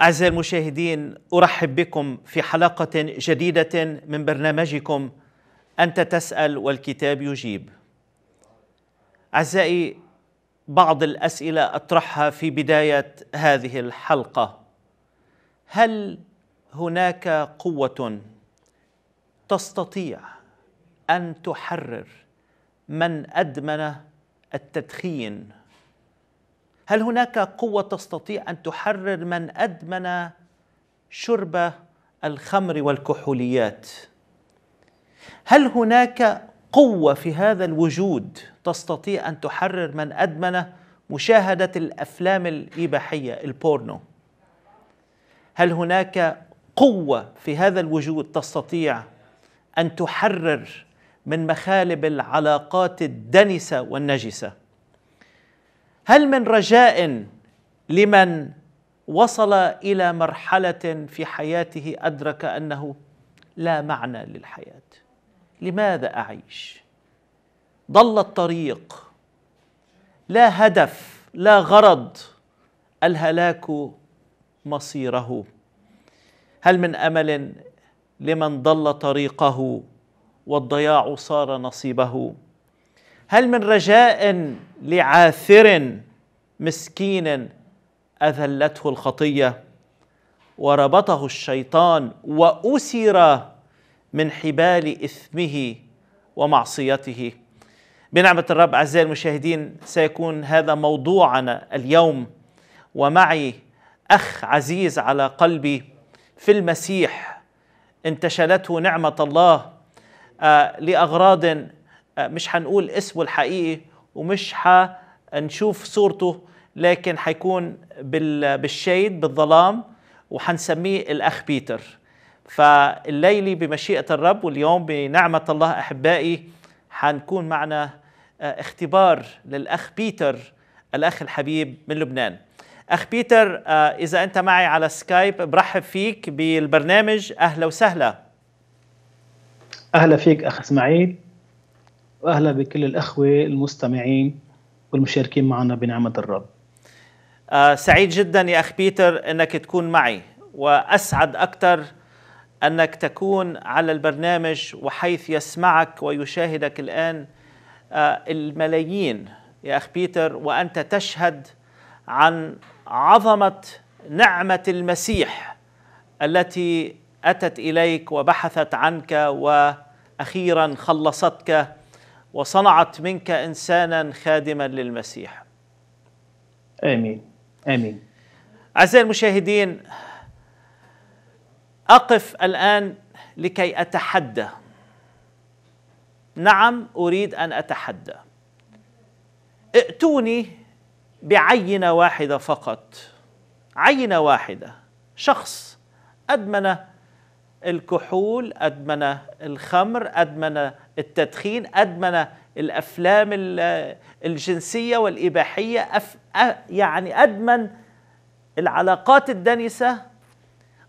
أعزائي المشاهدين أرحب بكم في حلقة جديدة من برنامجكم أنت تسأل والكتاب يجيب. أعزائي بعض الأسئلة أطرحها في بداية هذه الحلقة. هل هناك قوة تستطيع أن تحرر من أدمن التدخين؟ هل هناك قوة تستطيع أن تحرر من أدمن شرب الخمر والكحوليات؟ هل هناك قوة في هذا الوجود تستطيع أن تحرر من أدمن مشاهدة الأفلام الإباحية البورنو؟ هل هناك قوة في هذا الوجود تستطيع أن تحرر من مخالب العلاقات الدنسة والنجسة؟ هل من رجاء لمن وصل الى مرحله في حياته ادرك انه لا معنى للحياه لماذا اعيش ضل الطريق لا هدف لا غرض الهلاك مصيره هل من امل لمن ضل طريقه والضياع صار نصيبه هل من رجاء لعاثر مسكين اذلته الخطيه وربطه الشيطان واسر من حبال اثمه ومعصيته بنعمه الرب اعزائي المشاهدين سيكون هذا موضوعنا اليوم ومعي اخ عزيز على قلبي في المسيح انتشلته نعمه الله آه، لاغراض مش هنقول اسمه الحقيقي ومش هنشوف صورته لكن هيكون بالشيد بالظلام وحنسميه الأخ بيتر فالليلة بمشيئة الرب واليوم بنعمة الله أحبائي حنكون معنا آه، اختبار للأخ بيتر الأخ الحبيب من لبنان أخ بيتر آه، إذا أنت معي على سكايب برحب فيك بالبرنامج أهلا وسهلا أهلا فيك أخ إسماعيل واهلا بكل الاخوه المستمعين والمشاركين معنا بنعمه الرب. آه سعيد جدا يا اخ بيتر انك تكون معي واسعد اكثر انك تكون على البرنامج وحيث يسمعك ويشاهدك الان آه الملايين يا اخ بيتر وانت تشهد عن عظمه نعمه المسيح التي اتت اليك وبحثت عنك واخيرا خلصتك وصنعت منك إنسانا خادما للمسيح آمين آمين أعزائي المشاهدين أقف الآن لكي أتحدى نعم أريد أن أتحدى ائتوني بعينة واحدة فقط عينة واحدة شخص أدمن الكحول أدمن الخمر أدمن التدخين أدمن الأفلام الجنسية والإباحية أف... يعني أدمن العلاقات الدنسة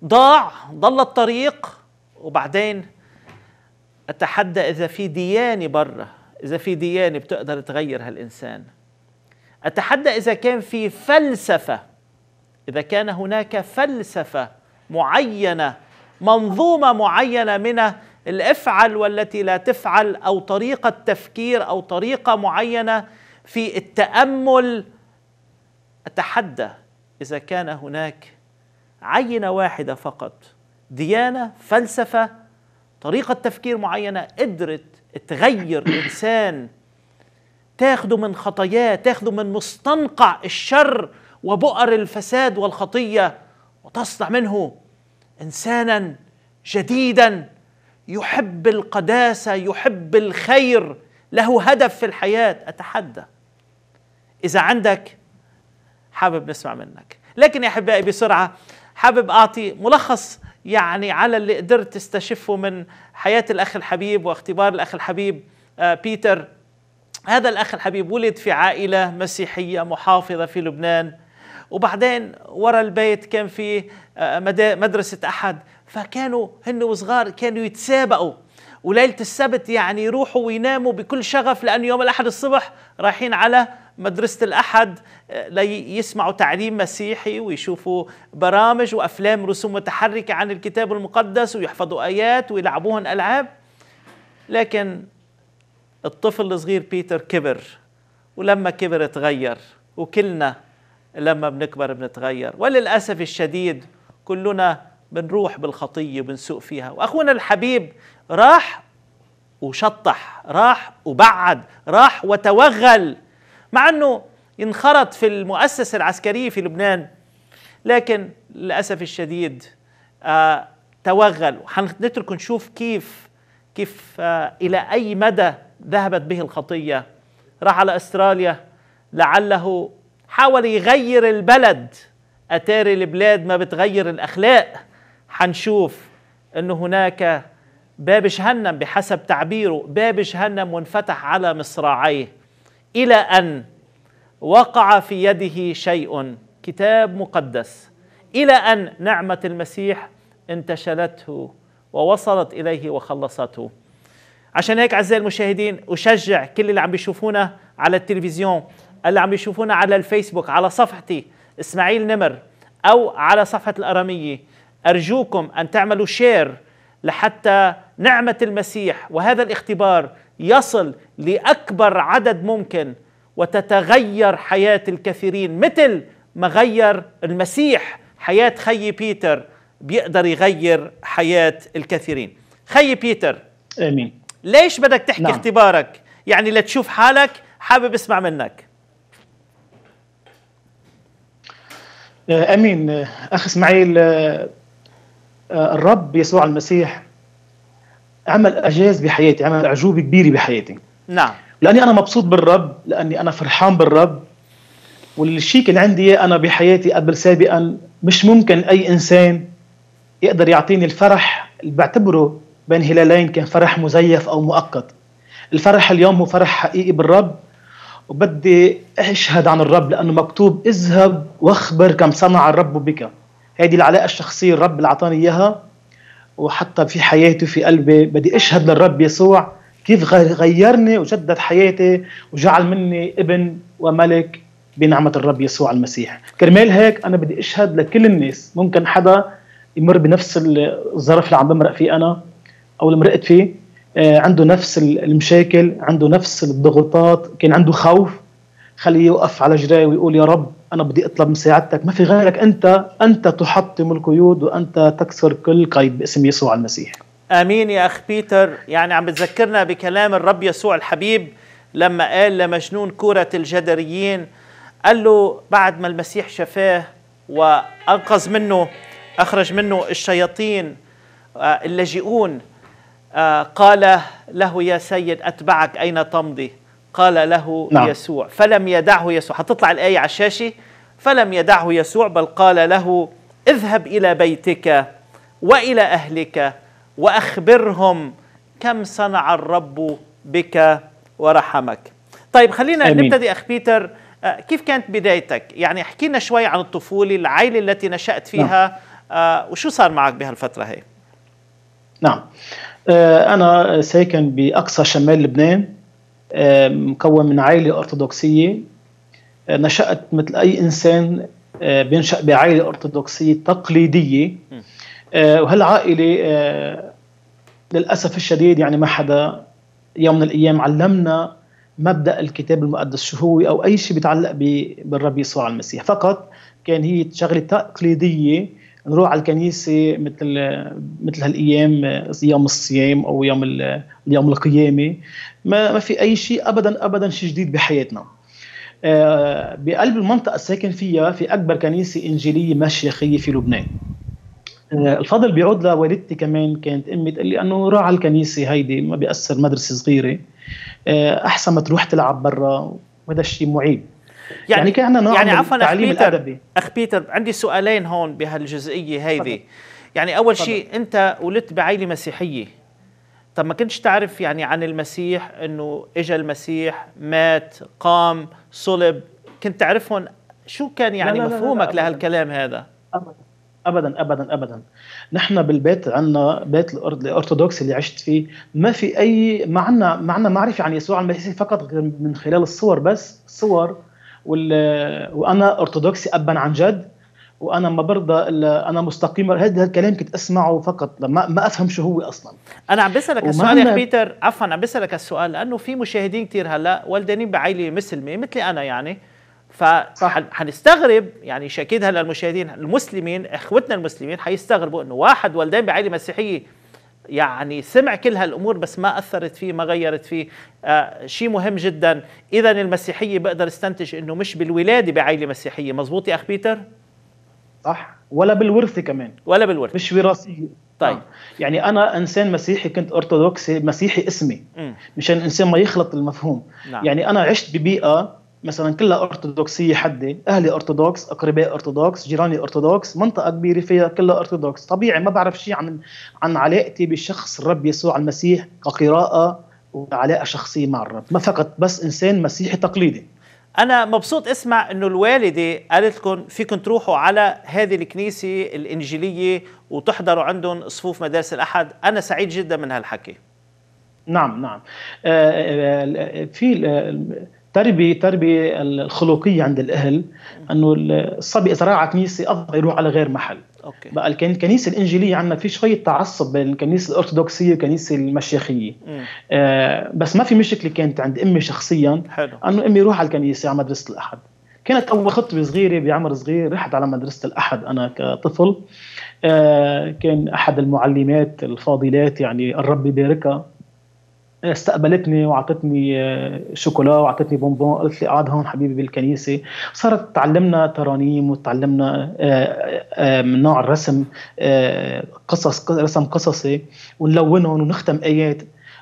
ضاع ضل الطريق وبعدين أتحدى إذا في ديانة بره إذا في ديانة بتقدر تغير هالإنسان أتحدى إذا كان في فلسفة إذا كان هناك فلسفة معينة منظومه معينه من الافعل والتي لا تفعل او طريقه تفكير او طريقه معينه في التامل اتحدى اذا كان هناك عينه واحده فقط ديانه فلسفه طريقه تفكير معينه قدرت تغير انسان تاخده من خطاياه تاخده من مستنقع الشر وبؤر الفساد والخطيه وتصنع منه انسانا جديدا يحب القداسه يحب الخير له هدف في الحياه اتحدى اذا عندك حابب نسمع منك لكن يا احبائي بسرعه حابب اعطي ملخص يعني على اللي قدرت استشفه من حياه الاخ الحبيب واختبار الاخ الحبيب آه، بيتر هذا الاخ الحبيب ولد في عائله مسيحيه محافظه في لبنان وبعدين ورا البيت كان في آه، مدرسة أحد فكانوا هن وصغار كانوا يتسابقوا وليلة السبت يعني يروحوا ويناموا بكل شغف لأن يوم الأحد الصبح رايحين على مدرسة الأحد آه، ليسمعوا تعليم مسيحي ويشوفوا برامج وأفلام رسوم متحركة عن الكتاب المقدس ويحفظوا آيات ويلعبوهن ألعاب لكن الطفل الصغير بيتر كبر ولما كبر تغير وكلنا لما بنكبر بنتغير وللأسف الشديد كلنا بنروح بالخطية وبنسوق فيها وأخونا الحبيب راح وشطح راح وبعد راح وتوغل مع أنه انخرط في المؤسسة العسكرية في لبنان لكن للأسف الشديد آه توغل وحنترك نشوف كيف كيف آه إلى أي مدى ذهبت به الخطية راح على أستراليا لعله حاول يغير البلد اتاري البلاد ما بتغير الاخلاق حنشوف ان هناك باب جهنم بحسب تعبيره باب جهنم وانفتح على مصراعيه الى ان وقع في يده شيء كتاب مقدس الى ان نعمه المسيح انتشلته ووصلت اليه وخلصته عشان هيك اعزائي المشاهدين اشجع كل اللي عم بيشوفونا على التلفزيون اللي عم يشوفونا على الفيسبوك على صفحتي اسماعيل نمر او على صفحه الاراميه ارجوكم ان تعملوا شير لحتى نعمه المسيح وهذا الاختبار يصل لاكبر عدد ممكن وتتغير حياه الكثيرين مثل ما غير المسيح حياه خي بيتر بيقدر يغير حياه الكثيرين خي بيتر امين ليش بدك تحكي نعم. اختبارك يعني لتشوف حالك حابب اسمع منك آه، امين آه، اخ اسماعيل آه، الرب يسوع المسيح عمل اعجاز بحياتي عمل اعجوبه كبيره بحياتي نعم لاني انا مبسوط بالرب لاني انا فرحان بالرب والشيء كان عندي انا بحياتي قبل سابقا مش ممكن اي انسان يقدر يعطيني الفرح اللي بعتبره بين هلالين كان فرح مزيف او مؤقت الفرح اليوم هو فرح حقيقي بالرب وبدي أشهد عن الرب لأنه مكتوب اذهب واخبر كم صنع الرب بك هذه العلاقة الشخصية الرب اللي أعطاني إياها وحتى في حياتي في قلبي بدي أشهد للرب يسوع كيف غيرني وجدد حياتي وجعل مني ابن وملك بنعمة الرب يسوع المسيح كرمال هيك أنا بدي أشهد لكل الناس ممكن حدا يمر بنفس الظرف اللي عم بمرق فيه أنا أو اللي مرقت فيه آه، عنده نفس المشاكل عنده نفس الضغوطات كان عنده خوف خليه يوقف على جراي ويقول يا رب انا بدي اطلب مساعدتك ما في غيرك انت انت تحطم القيود وانت تكسر كل قيد باسم يسوع المسيح امين يا اخ بيتر يعني عم بتذكرنا بكلام الرب يسوع الحبيب لما قال لمجنون كرة الجدريين قال له بعد ما المسيح شفاه وانقذ منه اخرج منه الشياطين آه، اللاجئون آه، قال له يا سيد أتبعك أين تمضي قال له نعم. يسوع فلم يدعه يسوع هتطلع الآية على الشاشة فلم يدعه يسوع بل قال له اذهب إلى بيتك وإلى أهلك وأخبرهم كم صنع الرب بك ورحمك طيب خلينا أمين. نبتدي أخ بيتر آه، كيف كانت بدايتك يعني حكينا شوي عن الطفولة العائلة التي نشأت فيها نعم. آه، وشو صار معك بهالفترة هي نعم آه، أنا ساكن بأقصى شمال لبنان آه، مكون من عائلة أرثوذكسية آه، نشأت مثل أي إنسان بينشأ بعائلة أرثوذكسية تقليدية وهالعائلة للأسف الشديد يعني ما حدا يوم من الأيام علمنا مبدأ الكتاب المقدس شو هو أو أي شيء بيتعلق بالرب يسوع المسيح فقط كان هي شغلة تقليدية نروح على الكنيسه مثل مثل هالايام يوم الصيام او يوم يوم القيامه ما ما في اي شيء ابدا ابدا شيء جديد بحياتنا آه، بقلب المنطقه الساكن فيها في اكبر كنيسه انجيليه مشيخيه في لبنان آه، الفضل بيعود لوالدتي كمان كانت امي تقول لي انه روح على الكنيسه هيدي ما بيأثر مدرسه صغيره آه، احسن ما تروح تلعب برا وهذا الشيء معيب يعني, يعني كأننا نوع يعني عفوا أخ بيتر, أخ بيتر عندي سؤالين هون بهالجزئية هذه يعني أول شيء أنت ولدت بعائلة مسيحية طب ما كنتش تعرف يعني عن المسيح انه اجى المسيح مات قام صلب كنت تعرفهم شو كان يعني لا لا مفهومك لا لا لا لهالكلام هذا ابدا ابدا ابدا نحن بالبيت عندنا بيت الارثوذكس اللي عشت فيه ما في اي ما عندنا ما عندنا معرفه عن يسوع المسيح فقط من خلال الصور بس صور وانا ارثوذكسي ابا عن جد وانا ما برضى الا انا مستقيم هذا الكلام كنت اسمعه فقط لما ما افهم شو هو اصلا انا عم بسالك السؤال يا بيتر عفوا عم بسالك السؤال لانه في مشاهدين كثير هلا والدانين بعائله مسلمه مثلي انا يعني فحنستغرب يعني شاكيد هلا المشاهدين المسلمين اخوتنا المسلمين حيستغربوا انه واحد والدين بعائله مسيحيه يعني سمع كل هالامور بس ما اثرت فيه ما غيرت فيه آه شيء مهم جدا اذا المسيحيه بقدر استنتج انه مش بالولاده بعائله مسيحيه مزبوط يا اخ بيتر صح ولا بالورثه كمان ولا بالورثه مش وراثيه طيب آه. يعني انا انسان مسيحي كنت ارثوذكسي مسيحي اسمي م. مشان الانسان ما يخلط المفهوم نعم. يعني انا عشت ببيئه مثلا كلها ارثوذكسيه حده اهلي ارثوذكس اقربائي ارثوذكس جيراني ارثوذكس منطقه كبيره فيها كلها ارثوذكس طبيعي ما بعرف شيء عن عن علاقتي بشخص الرب يسوع المسيح كقراءه وعلاقه شخصيه مع الرب ما فقط بس انسان مسيحي تقليدي انا مبسوط اسمع انه الوالده قالت لكم فيكم تروحوا على هذه الكنيسه الانجيليه وتحضروا عندهم صفوف مدارس الاحد انا سعيد جدا من هالحكي نعم نعم آه، آه، آه، في تربيه تربيه الخلقيه عند الاهل انه الصبي اذا راعى كنيسه افضل يروح على غير محل أوكي. بقى الكنيسه الانجيليه عندنا في شويه تعصب بين الكنيسه الارثوذكسيه والكنيسه المشيخيه آه بس ما في مشكله كانت عند امي شخصيا حلو. انه امي روح على الكنيسه على مدرسه الاحد كانت اول خطبه صغيره بعمر صغير رحت على مدرسه الاحد انا كطفل آه كان احد المعلمات الفاضلات يعني الرب يباركها إيه، استقبلتني وعطتني آه، شوكولا وعطتني بونبون قالت لي اقعد هون حبيبي بالكنيسه صارت تعلمنا ترانيم وتعلمنا آه، آه، من نوع الرسم قصص رسم قصصي ونلونهم ونختم ايات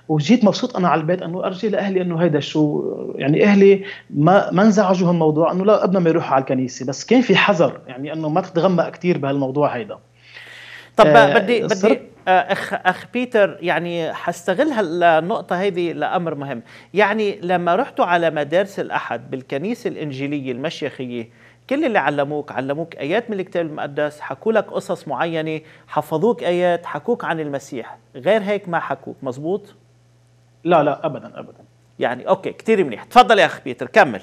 وجيت مبسوط انا على البيت انه ارجي لاهلي انه هيدا شو يعني اهلي ما ما انزعجوا هالموضوع انه لا ابنا ما يروح على الكنيسه بس كان في حذر يعني انه ما تتغمق كثير بهالموضوع هيدا طب آه بدي بدي آه، اخ اخ بيتر يعني حستغل هالنقطه هذه لامر مهم يعني لما رحتوا على مدارس الاحد بالكنيسه الانجيليه المشيخيه كل اللي علموك علموك ايات من الكتاب المقدس حكوا لك قصص معينه حفظوك ايات حكوك عن المسيح غير هيك ما حكوك مزبوط لا لا ابدا ابدا يعني اوكي كثير منيح تفضل يا اخ بيتر كمل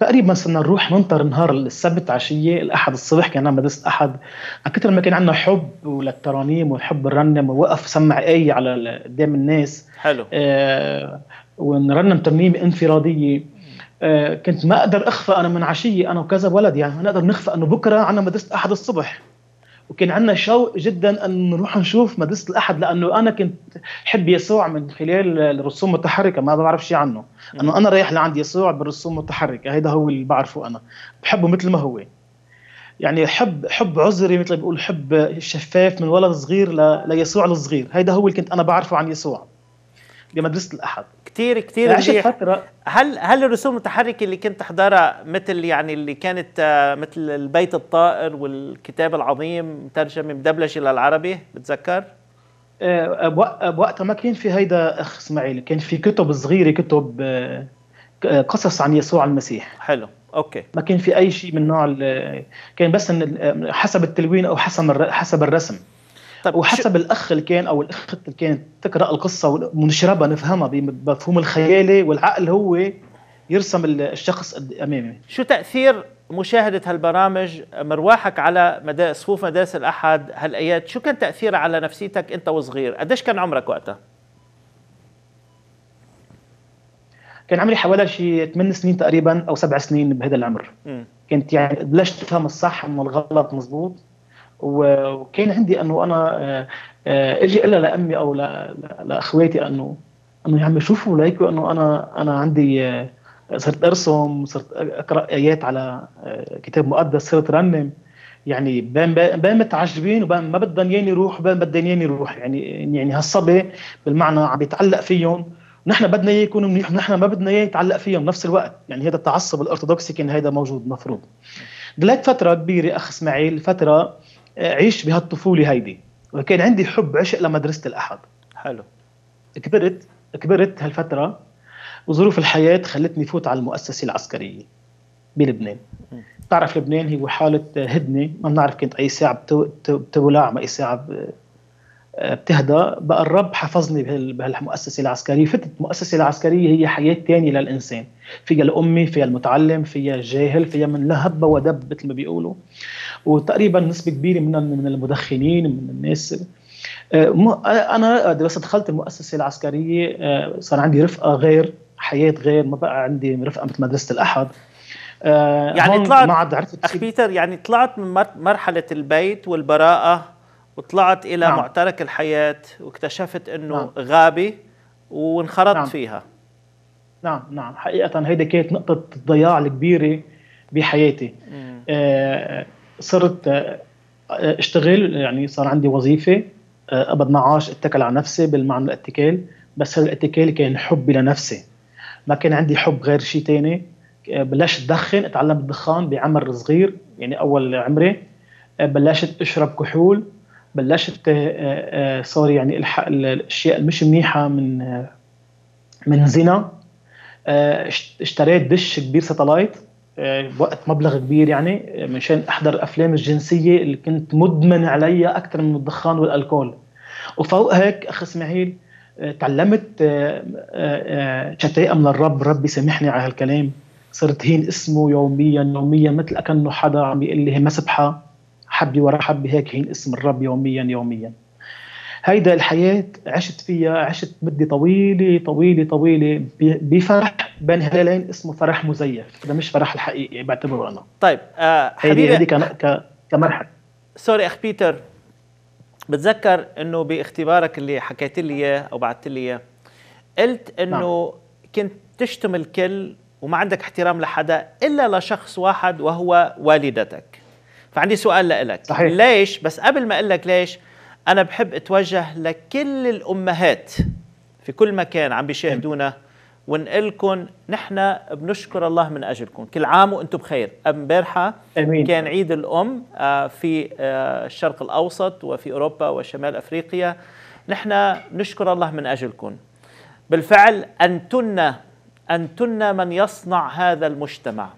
تقريبا صرنا نروح ننطر نهار السبت عشيه الاحد الصبح كان مدرسه احد على كثر ما كان عندنا حب للترانيم وحب نرنم ووقف سمع اي على قدام الناس حلو آه ونرنم ترنيمه انفراديه آه كنت ما اقدر اخفى انا من عشيه انا وكذا ولد يعني ما نقدر نخفى انه بكره عندنا مدرسه احد الصبح وكان عندنا شوق جدا ان نروح نشوف مدرسه الاحد لانه انا كنت حب يسوع من خلال الرسوم المتحركه ما بعرف شيء عنه انه انا رايح لعند يسوع بالرسوم المتحركه هذا هو اللي بعرفه انا بحبه مثل ما هو يعني حب حب عذري مثل ما بيقول حب شفاف من ولد صغير ليسوع الصغير هذا هو اللي كنت انا بعرفه عن يسوع لمدرسه الاحد كثير كثير يعني عشت فتره هل هل الرسوم المتحركه اللي كنت تحضرها مثل يعني اللي كانت آه، مثل البيت الطائر والكتاب العظيم مترجمه مدبلجه للعربي بتذكر؟ آه، بوقتها ما كان في هيدا اخ اسماعيل كان في كتب صغيره كتب آه، قصص عن يسوع المسيح حلو اوكي ما كان في اي شيء من نوع كان بس حسب التلوين او حسب حسب الرسم طيب وحسب شو... الاخ اللي كان او الاخت اللي كانت تقرا القصه ونشربها نفهمها بمفهوم الخيالي والعقل هو يرسم الشخص امامي شو تاثير مشاهده هالبرامج مرواحك على مدى صفوف مدارس الاحد هالايات شو كان تاثيرها على نفسيتك انت وصغير قديش كان عمرك وقتها كان عمري حوالي شي 8 سنين تقريبا او 7 سنين بهذا العمر م. كنت يعني بلشت افهم الصح من الغلط مزبوط وكان عندي انه انا آه، آه، اجي الا لامي او لاخواتي انه انه يا عمي شوفوا ليكوا انه انا انا عندي آه، صرت ارسم صرت اقرا ايات على كتاب مقدس صرت رنم يعني بين بين متعجبين وبين ما بدهم ياني يروح وبين بدهم ياني يروح يعني يعني هالصبي بالمعنى عم يتعلق فيهم نحن بدنا اياه يكون منيح ونحن ما بدنا اياه يتعلق فيهم بنفس الوقت يعني هذا التعصب الارثوذكسي كان هذا موجود مفروض دلك فتره كبيره اخ اسماعيل فتره عيش بهالطفوله هيدي وكان عندي حب عشق لمدرسه الاحد حلو كبرت كبرت هالفتره وظروف الحياه خلتني فوت على المؤسسه العسكريه بلبنان بتعرف لبنان هو حاله هدنه ما بنعرف كانت اي ساعه بتولع ما اي ساعه بتهدى بقى الرب حفظني بهالمؤسسة العسكرية فتت المؤسسة العسكرية هي حياة تانية للإنسان فيها الأمي فيها المتعلم فيها الجاهل فيها من لهب ودب مثل ما بيقولوا وتقريبا نسبه كبيره من من المدخنين من الناس آه، آه، انا بس دخلت المؤسسه العسكريه آه، صار عندي رفقه غير حياه غير ما بقى عندي رفقه مثل مدرسه الاحد يعني طلعت ما عاد عرفت اخ بيتر يعني طلعت من مرحله البيت والبراءه وطلعت الى نعم. معترك الحياه واكتشفت انه نعم. غابه وانخرطت نعم. فيها نعم نعم حقيقه هيدي كانت نقطه الضياع الكبيره بحياتي آه صرت آه، آه، اشتغل يعني صار عندي وظيفه آه، قبض معاش اتكل على نفسي بالمعنى الاتكال بس الاتكال كان حبي لنفسي ما كان عندي حب غير شيء تاني بلشت ادخن اتعلمت الدخان بعمر صغير يعني اول عمري بلشت اشرب كحول بلشت صار يعني الحق الاشياء مش منيحه من من زنا اشتريت دش كبير ساتلايت آه، وقت مبلغ كبير يعني آه، مشان احضر الافلام الجنسيه اللي كنت مدمن عليها اكثر من الدخان والالكول وفوق هيك اخ اسماعيل آه، تعلمت شتائم الرب ربي سامحني على هالكلام صرت هين اسمه يوميا يوميا مثل اكنه حدا عم يقول لي ما سبحه حبي ورا حبي هيك هين اسم الرب يوميا يوميا هيدا الحياة عشت فيها عشت مدة طويلة طويلة طويلة بفرح بين هلالين اسمه فرح مزيف ده مش فرح الحقيقي بعتبره انا طيب آه حبيبي هذه ك... كمرحله سوري اخ بيتر بتذكر انه باختبارك اللي حكيت لي اياه او بعثت لي اياه قلت انه نعم. كنت تشتم الكل وما عندك احترام لحدا الا لشخص واحد وهو والدتك فعندي سؤال لك صحيح. ليش بس قبل ما اقول لك ليش انا بحب اتوجه لكل الامهات في كل مكان عم بيشاهدونا ونقلكم نحن بنشكر الله من اجلكم كل عام وانتم بخير امبارحه كان عيد الام آه، في آه، الشرق الاوسط وفي اوروبا وشمال افريقيا نحن نشكر الله من اجلكم بالفعل انتن انتن من يصنع هذا المجتمع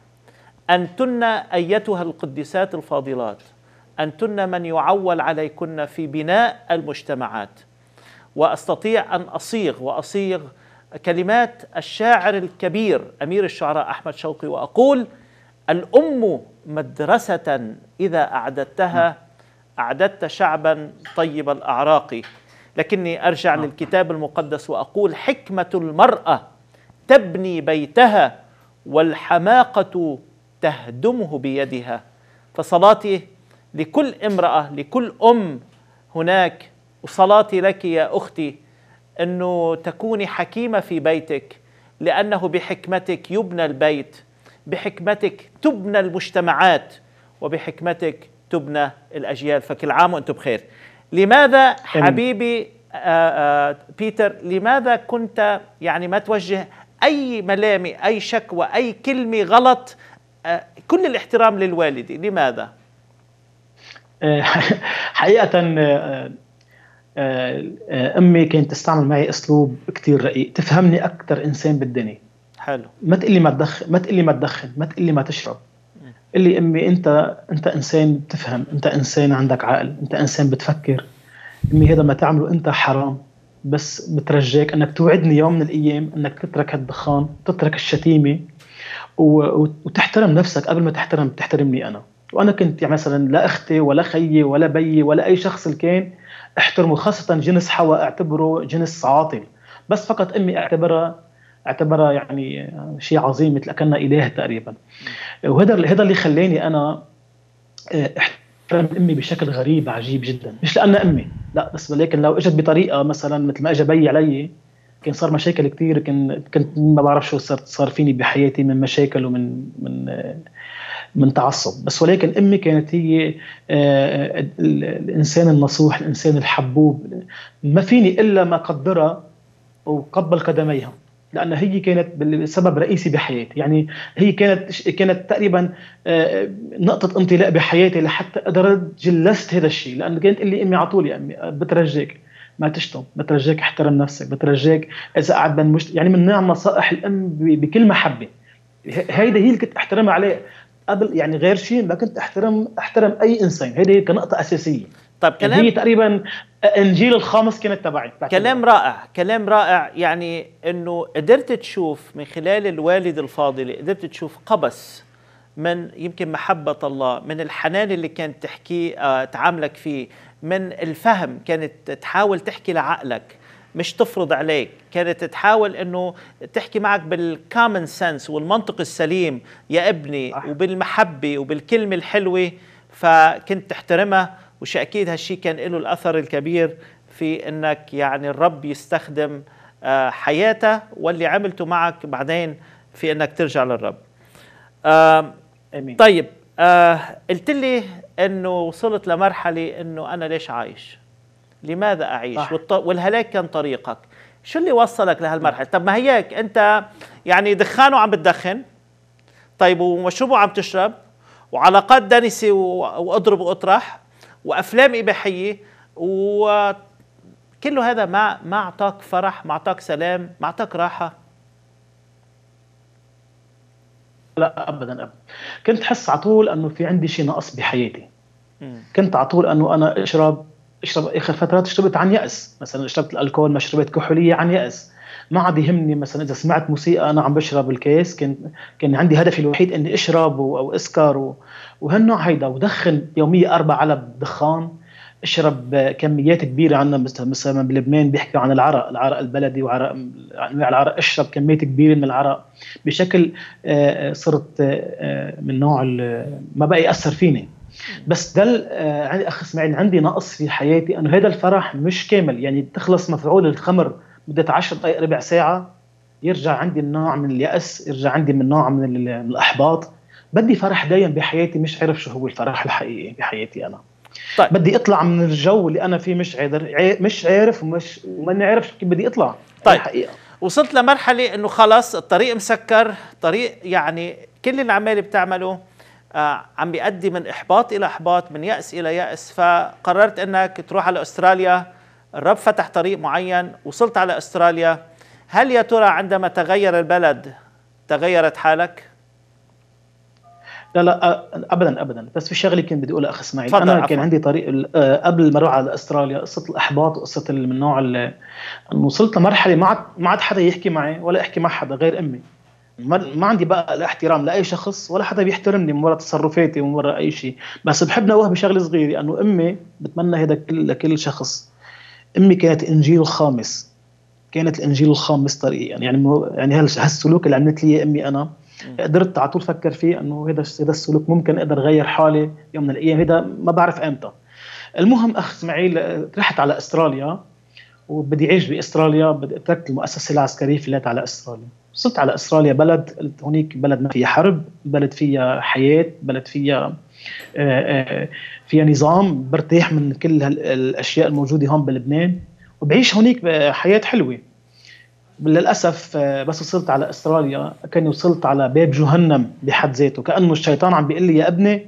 انتن ايتها القديسات الفاضلات انتن من يعول عليكن في بناء المجتمعات واستطيع ان اصيغ واصيغ كلمات الشاعر الكبير امير الشعراء احمد شوقي واقول الام مدرسه اذا اعددتها اعددت شعبا طيب الاعراق لكني ارجع نعم. للكتاب المقدس واقول حكمه المراه تبني بيتها والحماقه تهدمه بيدها فصلاتي لكل امراه لكل ام هناك وصلاتي لك يا اختي انه تكوني حكيمه في بيتك لانه بحكمتك يبنى البيت بحكمتك تبنى المجتمعات وبحكمتك تبنى الاجيال فكل عام وانتم بخير لماذا حبيبي آآ آه، آآ آه، بيتر لماذا كنت يعني ما توجه اي ملامه اي شكوى اي كلمه غلط آه، كل الاحترام للوالدة لماذا حقيقة آه، آه، امي كانت تستعمل معي اسلوب كثير رقيق تفهمني اكثر انسان بالدنيا حلو ما تقول لي ما تدخن ما تقول لي ما تدخن ما تقول لي ما تشرب قل لي امي انت انت انسان بتفهم انت انسان عندك عقل انت انسان بتفكر امي هذا ما تعمله انت حرام بس بترجاك انك توعدني يوم من الايام انك تترك الدخان تترك الشتيمه وتحترم نفسك قبل ما تحترم تحترمني انا وانا كنت يعني مثلا لا اختي ولا خيي ولا بيي ولا اي شخص اللي كان احترمه خاصه جنس حواء اعتبره جنس عاطل بس فقط امي اعتبرها اعتبرها يعني شيء عظيم مثل كأنها اله تقريبا وهذا هذا اللي خلاني انا آه، احترم امي بشكل غريب عجيب جدا مش لانها امي لا بس ولكن لو اجت بطريقه مثلا مثل ما اجى بي علي كان صار مشاكل كثير كان كنت ما بعرف شو صار صار فيني بحياتي من مشاكل ومن من آه، من تعصب بس ولكن امي كانت هي آه، آه، الانسان النصوح الانسان الحبوب ما فيني الا ما قدرها وقبل قدميها لان هي كانت سبب رئيسي بحياتي يعني هي كانت كانت تقريبا آه، نقطه انطلاق بحياتي لحتى قدرت جلست هذا الشيء لان كانت اللي امي على طول يا امي بترجاك ما تشتم بترجاك احترم نفسك بترجاك اذا قعد بين يعني من نوع نصائح الام بكل محبه هيدا هي اللي كنت احترمها عليه قبل يعني غير شيء ما كنت احترم احترم اي انسان هذه كنقطه اساسيه طيب كلام هي تقريبا انجيل الخامس كانت تبعي كلام رائع كلام رائع يعني انه قدرت تشوف من خلال الوالد الفاضل قدرت تشوف قبس من يمكن محبة الله من الحنان اللي كانت تحكيه آه، تعاملك فيه من الفهم كانت تحاول تحكي لعقلك مش تفرض عليك كانت تحاول انه تحكي معك بالكامن سنس والمنطق السليم يا ابني وبالمحبه وبالكلمه الحلوه فكنت تحترمها اكيد هالشيء كان له الاثر الكبير في انك يعني الرب يستخدم آه، حياته واللي عملته معك بعدين في انك ترجع للرب امين طيب آه، قلت لي انه وصلت لمرحله انه انا ليش عايش لماذا أعيش صح. والط... والهلاك كان طريقك شو اللي وصلك لهالمرحلة طب ما هيك أنت يعني دخان وعم بتدخن طيب ومشروب وعم تشرب وعلاقات دنسة و... وأضرب وأطرح وأفلام إباحية و هذا ما ما اعطاك فرح ما اعطاك سلام ما اعطاك راحه لا ابدا ابدا كنت حس على طول انه في عندي شيء نقص بحياتي كنت على طول انه انا اشرب اشرب اخر فترات شربت عن ياس مثلا شربت الكحول مشروبات كحوليه عن ياس ما عاد يهمني مثلا اذا سمعت موسيقى انا عم بشرب الكيس كان كان عندي هدفي الوحيد اني اشرب او اسكر و... وهالنوع هيدا ودخن يوميا اربع علب دخان اشرب كميات كبيره عندنا مثلا بلبنان بيحكوا عن العرق، العرق البلدي وعرق انواع العرق اشرب كميه كبيره من العرق بشكل آه، آه، صرت آه، من نوع ما بقى ياثر فيني بس دل آه، عندي اخ اسماعيل عندي نقص في حياتي انه هذا الفرح مش كامل يعني تخلص مفعول الخمر مده 10 دقائق ربع ساعه يرجع عندي النوع من الياس يرجع عندي من نوع من الاحباط بدي فرح دايم بحياتي مش عارف شو هو الفرح الحقيقي بحياتي انا طيب. بدي اطلع من الجو اللي انا فيه مش عارف مش عارف ومش ماني عارف كيف بدي اطلع طيب الحقيقه وصلت لمرحله انه خلص الطريق مسكر طريق يعني كل العمال بتعمله آه، عم بيؤدي من احباط الى احباط من ياس الى ياس فقررت انك تروح على استراليا الرب فتح طريق معين وصلت على استراليا هل يا ترى عندما تغير البلد تغيرت حالك؟ لا لا آه، ابدا ابدا بس في شغله كنت بدي اقولها اخ اسماعيل انا كان كان عندي طريق آه، قبل ما اروح على استراليا قصه الاحباط وقصه من النوع انه وصلت لمرحله ما عاد ما عاد حدا يحكي معي ولا احكي مع حدا غير امي إيه. ما, عندي بقى لا احترام لاي شخص ولا حدا بيحترمني من وراء تصرفاتي ومن وراء اي شيء بس بحب نوه بشغله صغيره انه امي بتمنى هذا لكل شخص امي كانت انجيل الخامس كانت الانجيل الخامس طريقي يعني يعني, يعني هالسلوك اللي عملت لي امي انا قدرت على طول فكر فيه انه هذا هذا السلوك ممكن اقدر اغير حالي يوم من الايام هذا ما بعرف امتى المهم اخ اسماعيل آه، رحت على استراليا وبدي اعيش باستراليا بدي اترك المؤسسه العسكريه في على استراليا وصلت على استراليا بلد قلت هونيك بلد ما فيها حرب بلد فيها حياه بلد فيها آه، آه، فيها نظام برتاح من كل الاشياء الموجوده هون بلبنان وبعيش هونيك حياه حلوه للاسف آه، بس وصلت على استراليا كاني وصلت على باب جهنم بحد ذاته كانه الشيطان عم بيقول لي يا ابني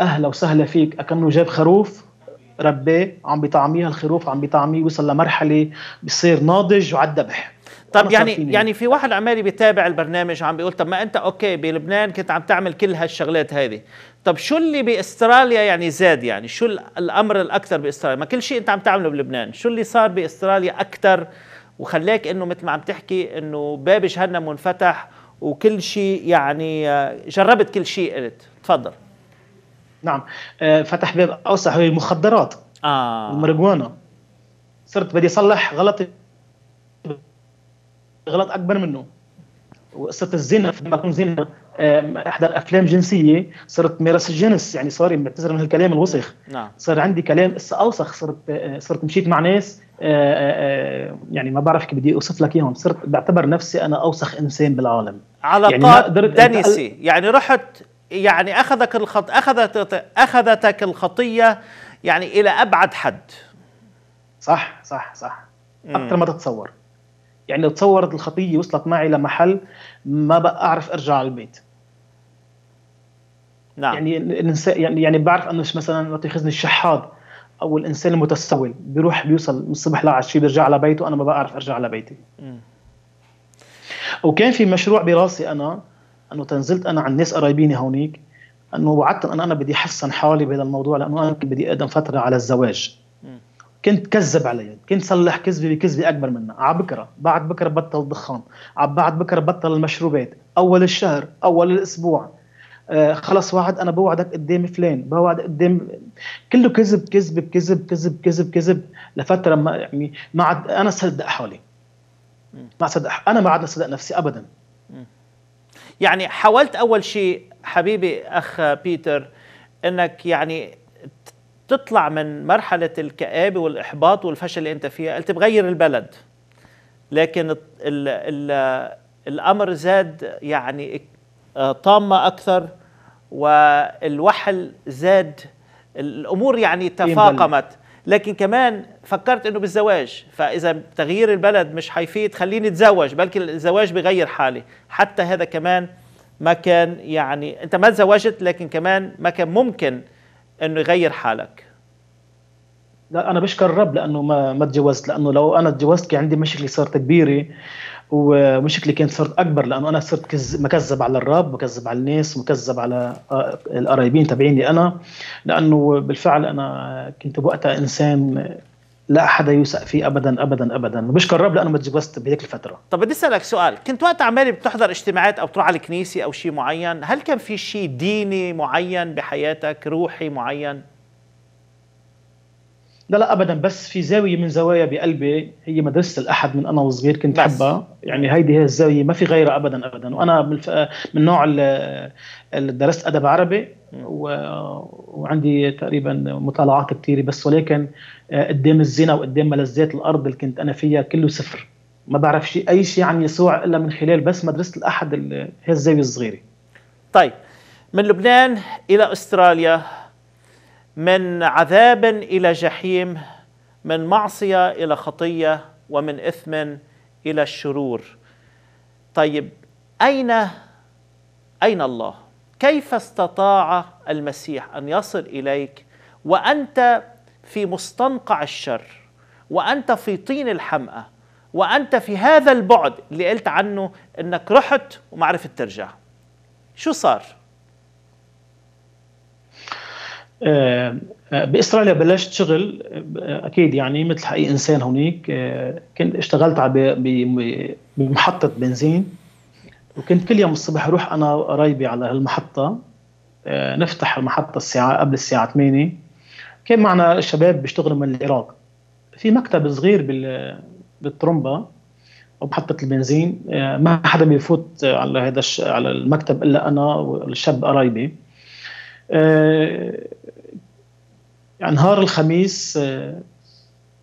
اهلا وسهلا فيك كانه جاب خروف رباه عم بيطعميها الخروف عم بيطعميه وصل لمرحله بصير ناضج وعالذبح طب يعني يعني في واحد عمال بيتابع البرنامج عم بيقول طب ما انت اوكي بلبنان كنت عم تعمل كل هالشغلات هذه طب شو اللي باستراليا يعني زاد يعني شو الامر الاكثر باستراليا ما كل شيء انت عم تعمله بلبنان شو اللي صار باستراليا اكثر وخلاك انه مثل ما عم تحكي انه باب جهنم منفتح وكل شيء يعني آه، جربت كل شيء قلت تفضل نعم آه، فتح باب اوسع هي المخدرات آه. صرت بدي اصلح غلطي غلط اكبر منه وقصه الزنا لما يكون زنا احدى الافلام جنسيه صرت مارس الجنس يعني صار بعتذر من هالكلام الوسخ نعم صار عندي كلام قصه اوسخ صرت آه، آه، صرت مشيت مع ناس آه، يعني ما بعرف كيف بدي اوصف لك اياهم صرت بعتبر نفسي انا اوسخ انسان بالعالم علاقات يعني دنسي يعني رحت يعني اخذك الخط اخذت اخذتك الخطيه يعني الى ابعد حد صح صح صح اكثر ما تتصور يعني لو تصورت الخطيه وصلت معي لمحل ما بقى اعرف ارجع على البيت نعم يعني الانسان يعني, يعني بعرف انه مثلا وقت يخزني الشحاذ او الانسان المتسول بيروح بيوصل من الصبح لعشية بيرجع على بيته انا ما بقى اعرف ارجع على بيتي وكان في مشروع براسي انا انه تنزلت انا عن ناس قرايبيني هونيك انه وعدت ان انا بدي احسن حالي بهذا الموضوع لانه انا بدي اقدم فتره على الزواج م. كنت كذب علي كنت صلح كذبي بكذبه اكبر منها على بكره بعد بكره بطل الدخان على بعد بكره بطل المشروبات اول الشهر اول الاسبوع آه خلص وعد انا بوعدك قدام فلان بوعد قدام كله كذب كذب كذب كذب كذب كذب لفتره ما يعني ما عاد انا صدق حالي ما صدق انا ما عاد صدق نفسي ابدا يعني حاولت اول شيء حبيبي اخ بيتر انك يعني تطلع من مرحلة الكآبة والإحباط والفشل اللي أنت فيها قلت بغير البلد لكن ال ال الأمر زاد يعني آه، طامة أكثر والوحل زاد الأمور يعني تفاقمت لكن كمان فكرت انه بالزواج فاذا تغيير البلد مش حيفيد خليني اتزوج بلكي الزواج بغير حالي حتى هذا كمان ما كان يعني انت ما تزوجت لكن كمان ما كان ممكن انه يغير حالك لا انا بشكر الرب لانه ما ما تجوزت لانه لو انا تجوزت كان عندي مشكله صارت كبيره ومشكله كانت صارت اكبر لانه انا صرت مكذب على الرب مكذب على الناس مكذب على آه، القرايبين تبعيني انا لانه بالفعل انا كنت بوقتها انسان لا حدا يوثق فيه ابدا ابدا ابدا وبشكر قرب لانه متجوزت بهيك الفتره طب بدي اسالك سؤال كنت وقت عمالي بتحضر اجتماعات او تروح على الكنيسه او شيء معين هل كان في شيء ديني معين بحياتك روحي معين لا لا ابدا بس في زاويه من زوايا بقلبي هي مدرسه الاحد من انا وصغير كنت احبها يعني هيدي هي الزاويه ما في غيرها ابدا ابدا وانا من, من نوع اللي درست ادب عربي و... وعندي تقريبا مطالعات كثيره بس ولكن آه، قدام الزنا وقدام ملذات الارض اللي كنت انا فيها كله صفر ما بعرف شيء اي شيء عن يسوع الا من خلال بس مدرسه الاحد الزاويه الصغيره طيب من لبنان الى استراليا من عذاب الى جحيم من معصيه الى خطيه ومن اثم الى الشرور طيب اين اين الله كيف استطاع المسيح ان يصل اليك وانت في مستنقع الشر وأنت في طين الحمأة وأنت في هذا البعد اللي قلت عنه أنك رحت وما عرفت ترجع شو صار؟ آه، آه، باستراليا بلشت شغل آه، اكيد يعني مثل اي انسان هونيك كنت اشتغلت على بمحطه بنزين وكنت كل يوم الصبح اروح انا وقرايبي على هالمحطه نفتح المحطه الساعه قبل الساعه 8 كان معنا شباب بيشتغلوا من العراق في مكتب صغير بال بالترمبة ومحطة البنزين آه، ما حدا بيفوت على هذا على المكتب الا انا والشاب قرايبي آه، يعني نهار الخميس آه،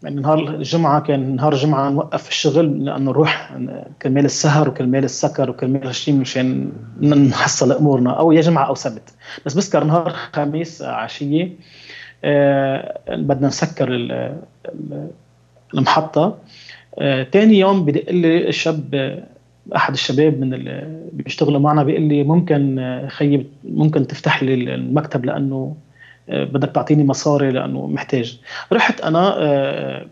يعني نهار الجمعة كان نهار الجمعة نوقف الشغل لأنه نروح كرمال السهر وكرمال السكر وكرمال هالشيء مشان نحصل أمورنا أو يا جمعة أو سبت بس بذكر نهار خميس عشية آه، بدنا نسكر المحطه ثاني آه، يوم بدق لي الشاب احد الشباب من اللي بيشتغلوا معنا بيقول لي ممكن آه، خيي ممكن تفتح لي المكتب لانه بدك تعطيني مصاري لانه محتاج رحت انا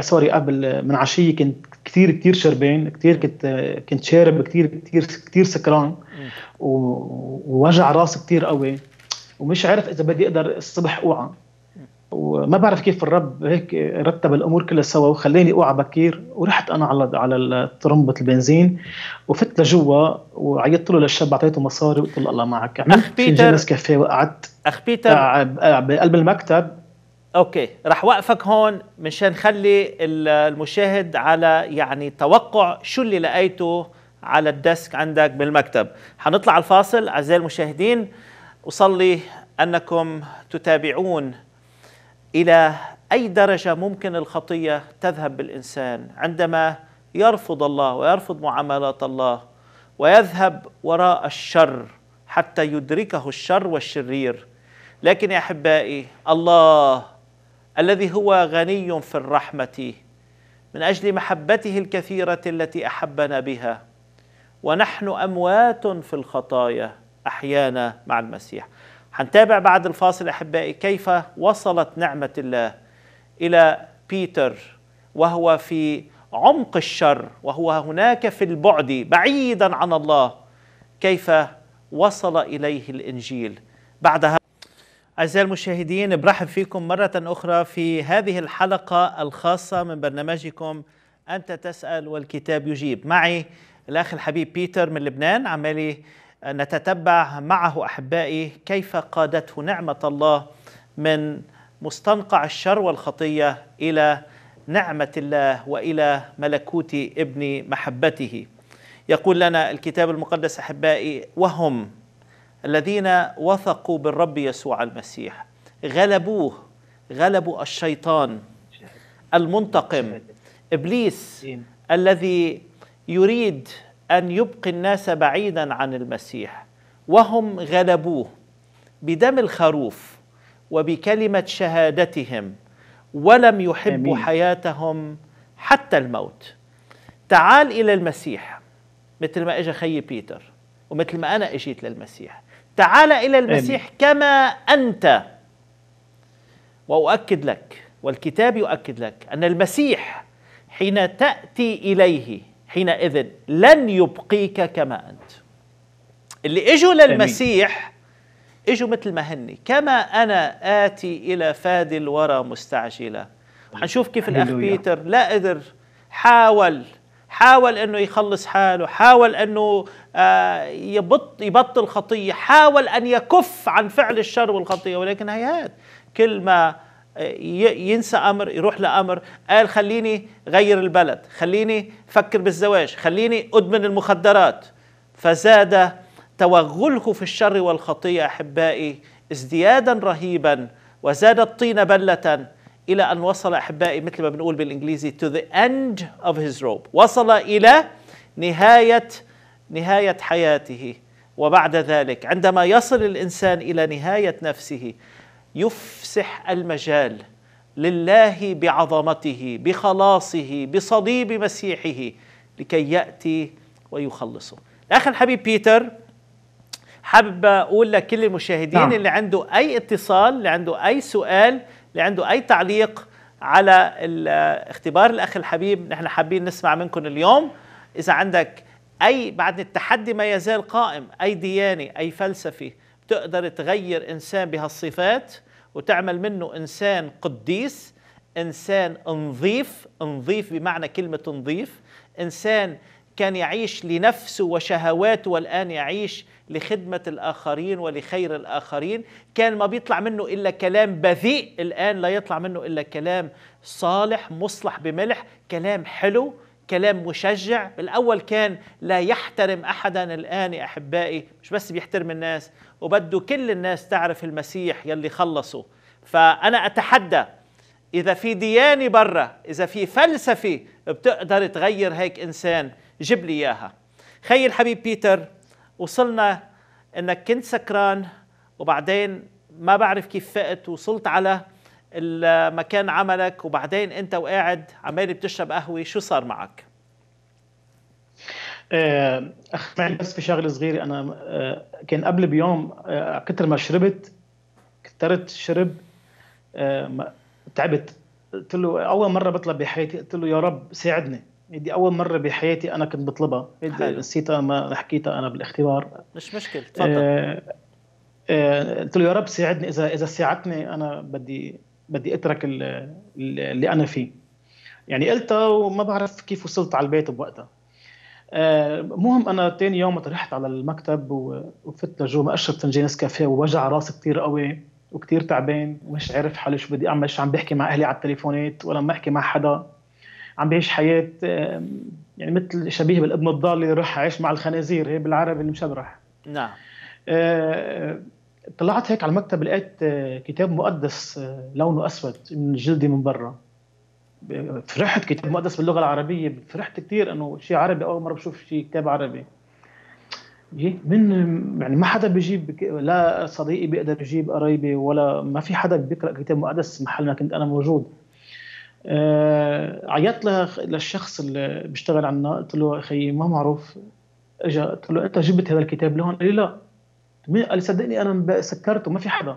سوري قبل من عشيه كنت كثير كثير شربان كثير كنت كنت شارب كثير كثير كثير سكران ووجع راس كثير قوي ومش عارف اذا بدي اقدر الصبح اوعى وما بعرف كيف الرب هيك رتب الامور كلها سوا وخلاني اوعى بكير ورحت انا على على طرمبه البنزين وفت لجوا وعيطت له للشاب اعطيته مصاري وقلت له الله معك عملت فنجان كافيه وقعدت اخ بيتر بقلب المكتب اوكي رح وقفك هون مشان نخلي المشاهد على يعني توقع شو اللي لقيته على الديسك عندك بالمكتب حنطلع الفاصل اعزائي المشاهدين اصلي انكم تتابعون الى اي درجه ممكن الخطيه تذهب بالانسان عندما يرفض الله ويرفض معاملات الله ويذهب وراء الشر حتى يدركه الشر والشرير لكن يا احبائي الله الذي هو غني في الرحمه من اجل محبته الكثيره التي احبنا بها ونحن اموات في الخطايا أحيانا مع المسيح هنتابع بعد الفاصل أحبائي كيف وصلت نعمة الله إلى بيتر وهو في عمق الشر وهو هناك في البعد بعيدا عن الله كيف وصل إليه الإنجيل بعدها أعزائي المشاهدين برحب فيكم مرة أخرى في هذه الحلقة الخاصة من برنامجكم أنت تسأل والكتاب يجيب معي الأخ الحبيب بيتر من لبنان عمالي نتتبع معه احبائي كيف قادته نعمه الله من مستنقع الشر والخطيه الى نعمه الله والى ملكوت ابن محبته يقول لنا الكتاب المقدس احبائي وهم الذين وثقوا بالرب يسوع المسيح غلبوه غلبوا الشيطان المنتقم ابليس إيه. الذي يريد ان يبقي الناس بعيدا عن المسيح وهم غلبوه بدم الخروف وبكلمه شهادتهم ولم يحبوا أمين. حياتهم حتى الموت تعال الى المسيح مثل ما اجى خي بيتر ومثل ما انا اجيت للمسيح تعال الى المسيح أمين. كما انت واؤكد لك والكتاب يؤكد لك ان المسيح حين تاتي اليه حينئذ لن يبقيك كما أنت اللي إجوا للمسيح إجوا مثل ما هني كما أنا آتي إلى فادي الورى مستعجلة حنشوف كيف الأخ بيتر لا قدر حاول حاول انه يخلص حاله حاول انه آه، يبط يبطل خطيه حاول ان يكف عن فعل الشر والخطيه ولكن هيهات كل ما ينسى امر يروح لامر قال خليني غير البلد خليني فكر بالزواج خليني ادمن المخدرات فزاد توغله في الشر والخطيه احبائي ازديادا رهيبا وزاد الطين بله الى ان وصل احبائي مثل ما بنقول بالانجليزي to the end of his rope وصل الى نهايه نهايه حياته وبعد ذلك عندما يصل الانسان الى نهايه نفسه يفسح المجال لله بعظمته بخلاصه بصليب مسيحه لكي ياتي ويخلصه الاخ الحبيب بيتر حابب اقول لكل المشاهدين نعم. اللي عنده اي اتصال اللي عنده اي سؤال اللي عنده اي تعليق على الاختبار الاخ الحبيب نحن حابين نسمع منكم اليوم اذا عندك اي بعد التحدي ما يزال قائم اي دياني اي فلسفي تقدر تغير انسان بهالصفات وتعمل منه إنسان قديس إنسان نظيف نظيف بمعنى كلمة نظيف إنسان كان يعيش لنفسه وشهواته والآن يعيش لخدمة الآخرين ولخير الآخرين كان ما بيطلع منه إلا كلام بذيء الآن لا يطلع منه إلا كلام صالح مصلح بملح كلام حلو كلام مشجع بالأول كان لا يحترم أحدا الآن يا أحبائي مش بس بيحترم الناس وبده كل الناس تعرف المسيح يلي خلصه فأنا أتحدى إذا في ديانة برا إذا في فلسفة بتقدر تغير هيك إنسان جيب لي إياها خيل حبيب بيتر وصلنا إنك كنت سكران وبعدين ما بعرف كيف فقت وصلت على مكان عملك وبعدين انت وقاعد عمال بتشرب قهوه شو صار معك آه، اخ معي بس في شغله صغيره انا آه، كان قبل بيوم آه، كتر ما شربت كترت شرب تعبت قلت له اول مره بطلب بحياتي قلت له يا رب ساعدني هيدي اول مره بحياتي انا كنت بطلبها نسيتها ما حكيتها انا بالاختبار مش مشكله تفضل قلت له يا رب ساعدني اذا اذا ساعدتني انا بدي بدي اترك اللي انا فيه يعني قلتها وما بعرف كيف وصلت على البيت بوقتها آه، مهم انا تاني يوم طرحت على المكتب وفت لجوا ما اشرب فنجان كافيه ووجع راسي كثير قوي وكثير تعبان ومش عارف حالي شو بدي اعمل شو عم بحكي مع اهلي على التليفونات ولا عم بحكي مع حدا عم بعيش حياه يعني مثل شبيه بالابن الضال اللي راح عايش مع الخنازير هي بالعربي المشبرح نعم آه، طلعت هيك على المكتب لقيت آه، كتاب مقدس آه، لونه اسود من جلدي من برا فرحت كتاب مقدس باللغه العربيه فرحت كثير انه شيء عربي اول مره بشوف شيء كتاب عربي إيه، من يعني ما حدا بيجيب لا صديقي بيقدر يجيب قرايبي ولا ما في حدا بيقرا كتاب مقدس محل ما كنت انا موجود آه، عيطت عيطت للشخص اللي بيشتغل عنا قلت له اخي ما معروف اجى قلت له انت جبت هذا الكتاب لهون قال لي لا قال لي صدقني انا سكرته ما في حدا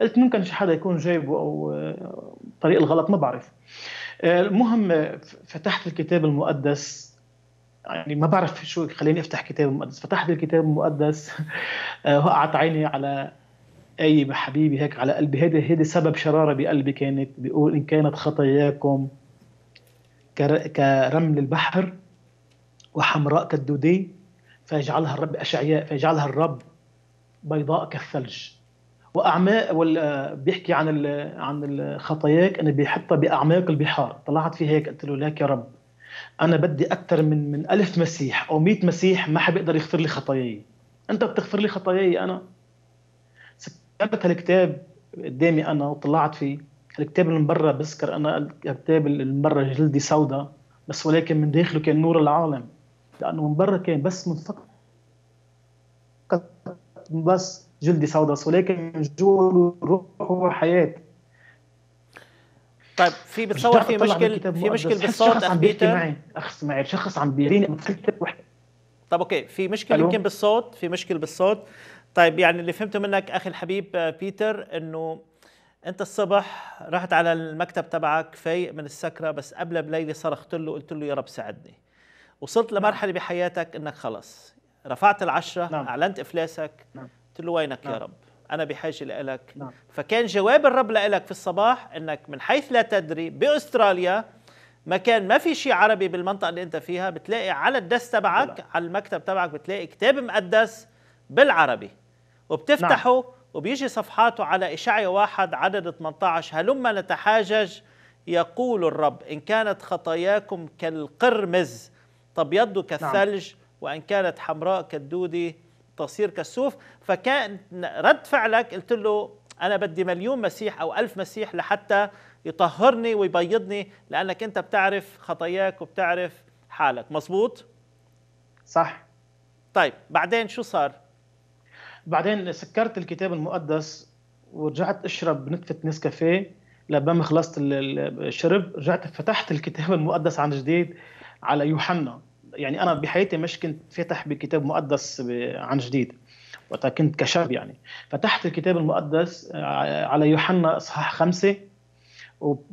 قلت ممكن شي حدا يكون جايبه او آه، طريق الغلط ما بعرف آه، المهم فتحت الكتاب المقدس يعني ما بعرف شو خليني افتح كتاب مقدس فتحت الكتاب المقدس آه، وقعت عيني على اي حبيبي هيك على قلبي هيدي هيدي سبب شرارة بقلبي كانت بيقول إن كانت خطاياكم كرمل البحر وحمراء كالدودي فيجعلها الرب أشعياء فيجعلها الرب بيضاء كالثلج واعماق وال... بيحكي عن ال... عن خطاياك انا بيحطها باعماق البحار طلعت فيه هيك قلت له لك يا رب انا بدي اكثر من من ألف مسيح او 100 مسيح ما حبيقدر يغفر لي خطاياي انت بتغفر لي خطاياي انا سكرت هالكتاب قدامي انا وطلعت فيه الكتاب اللي من برا بذكر انا الكتاب اللي من برا جلدي سوداء بس ولكن من داخله كان نور العالم لانه من برا كان بس منفكر بس جلدي سوداء ولكن من جوا الروح طيب في بتصور في مشكل في مشكل بالصوت اخ بيتر اخ معي شخص عم بيريني طيب اوكي في مشكل يمكن بالصوت في مشكل بالصوت طيب يعني اللي فهمته منك اخي الحبيب آه، بيتر انه انت الصبح رحت على المكتب تبعك فايق من السكره بس قبل بليله صرخت له قلت له يا رب ساعدني وصلت لمرحله نعم. بحياتك انك خلص رفعت العشرة نعم. أعلنت إفلاسك نعم. قلت له وينك نعم. يا رب أنا بحاجة لإلك نعم. فكان جواب الرب لإلك في الصباح أنك من حيث لا تدري بأستراليا مكان ما في شيء عربي بالمنطقة اللي أنت فيها بتلاقي على الدس تبعك نعم. على المكتب تبعك بتلاقي كتاب مقدس بالعربي وبتفتحه نعم. وبيجي صفحاته على إشعيا واحد عدد 18 هلما نتحاجج يقول الرب إن كانت خطاياكم كالقرمز تبيض نعم. كالثلج نعم. وان كانت حمراء كالدودي تصير كالسوف فكان رد فعلك قلت له انا بدي مليون مسيح او ألف مسيح لحتى يطهرني ويبيضني لانك انت بتعرف خطاياك وبتعرف حالك مزبوط صح طيب بعدين شو صار بعدين سكرت الكتاب المقدس ورجعت اشرب نتفه نسكافيه لما خلصت الشرب رجعت فتحت الكتاب المقدس عن جديد على يوحنا يعني انا بحياتي مش كنت فاتح بكتاب مقدس عن جديد وقتها كنت كشاب يعني فتحت الكتاب المقدس آه، على يوحنا اصحاح خمسه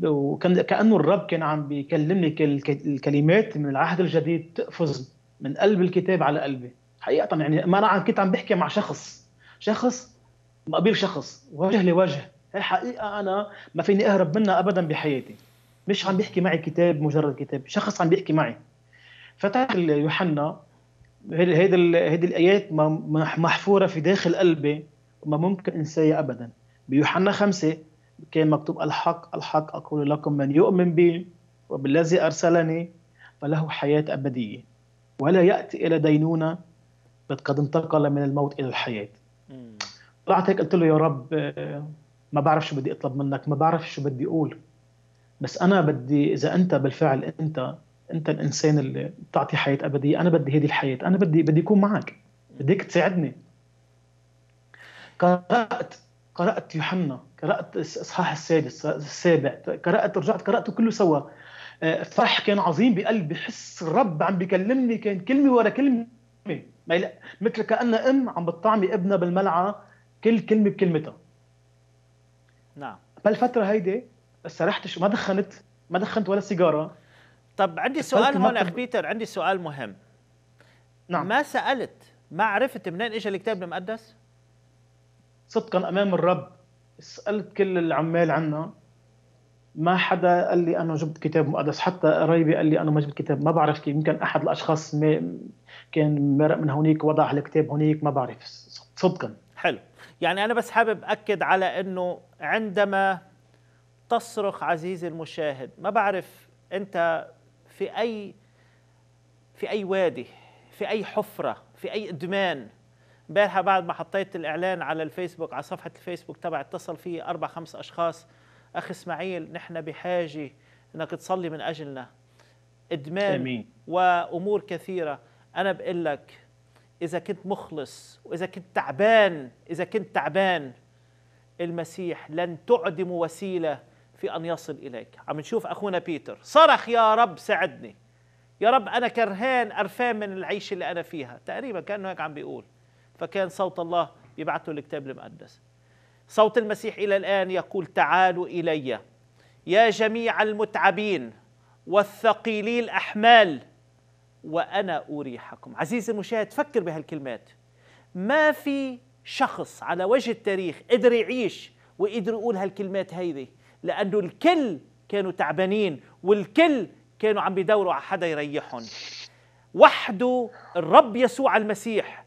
وكان كانه الرب كان عم بيكلمني الكلمات من العهد الجديد تقفز من قلب الكتاب على قلبي حقيقه يعني ما انا كنت عم بحكي مع شخص شخص مقابل شخص وجه لوجه هي حقيقه انا ما فيني اهرب منها ابدا بحياتي مش عم بيحكي معي كتاب مجرد كتاب شخص عم بيحكي معي فتحت يوحنا هيدي هيدي الايات محفوره في داخل قلبي وما ممكن انساها ابدا بيوحنا خمسة كان مكتوب الحق الحق اقول لكم من يؤمن بي وبالذي ارسلني فله حياه ابديه ولا ياتي الى دينونه بل قد انتقل من الموت الى الحياه طلعت هيك قلت له يا رب ما بعرف شو بدي اطلب منك ما بعرف شو بدي اقول بس انا بدي اذا انت بالفعل انت انت الانسان اللي بتعطي حياه ابديه انا بدي هذه الحياه انا بدي بدي اكون معك بديك تساعدني قرات قرات يوحنا قرات الاصحاح السادس السابع قرات رجعت قراته كله سوا آه، فرح كان عظيم بقلبي حس الرب عم بيكلمني كان كلمه ورا كلمه مثل كأن ام عم بتطعمي ابنها بالملعة كل كلمه بكلمتها نعم بالفتره هيدي سرحت ما دخنت ما دخنت ولا سيجاره طب عندي سؤال هون اخ بيتر عندي سؤال مهم نعم ما سالت ما عرفت منين اجى الكتاب المقدس؟ صدقا امام الرب سالت كل العمال عنا ما حدا قال لي انا جبت كتاب مقدس حتى قرايبي قال لي انا ما جبت كتاب ما بعرف كيف يمكن احد الاشخاص ما كان مرق من هونيك وضع الكتاب هونيك ما بعرف صدقا حلو يعني انا بس حابب اكد على انه عندما تصرخ عزيزي المشاهد ما بعرف انت في أي في أي وادي في أي حفرة في أي إدمان امبارح بعد ما حطيت الإعلان على الفيسبوك على صفحة الفيسبوك تبع اتصل في أربع خمس أشخاص أخي إسماعيل نحن بحاجة إنك تصلي من أجلنا إدمان أمين. وأمور كثيرة أنا بقول لك إذا كنت مخلص وإذا كنت تعبان إذا كنت تعبان المسيح لن تعدم وسيلة في أن يصل إليك عم نشوف أخونا بيتر صرخ يا رب ساعدني يا رب أنا كرهان قرفان من العيش اللي أنا فيها تقريبا كأنه هيك عم بيقول فكان صوت الله يبعثه الكتاب المقدس صوت المسيح إلى الآن يقول تعالوا إلي يا جميع المتعبين والثقيلي الأحمال وأنا أريحكم عزيزي المشاهد فكر بهالكلمات ما في شخص على وجه التاريخ قدر يعيش وقدر يقول هالكلمات هيدي لأنه الكل كانوا تعبانين والكل كانوا عم بيدوروا على حدا يريحهم وحده الرب يسوع المسيح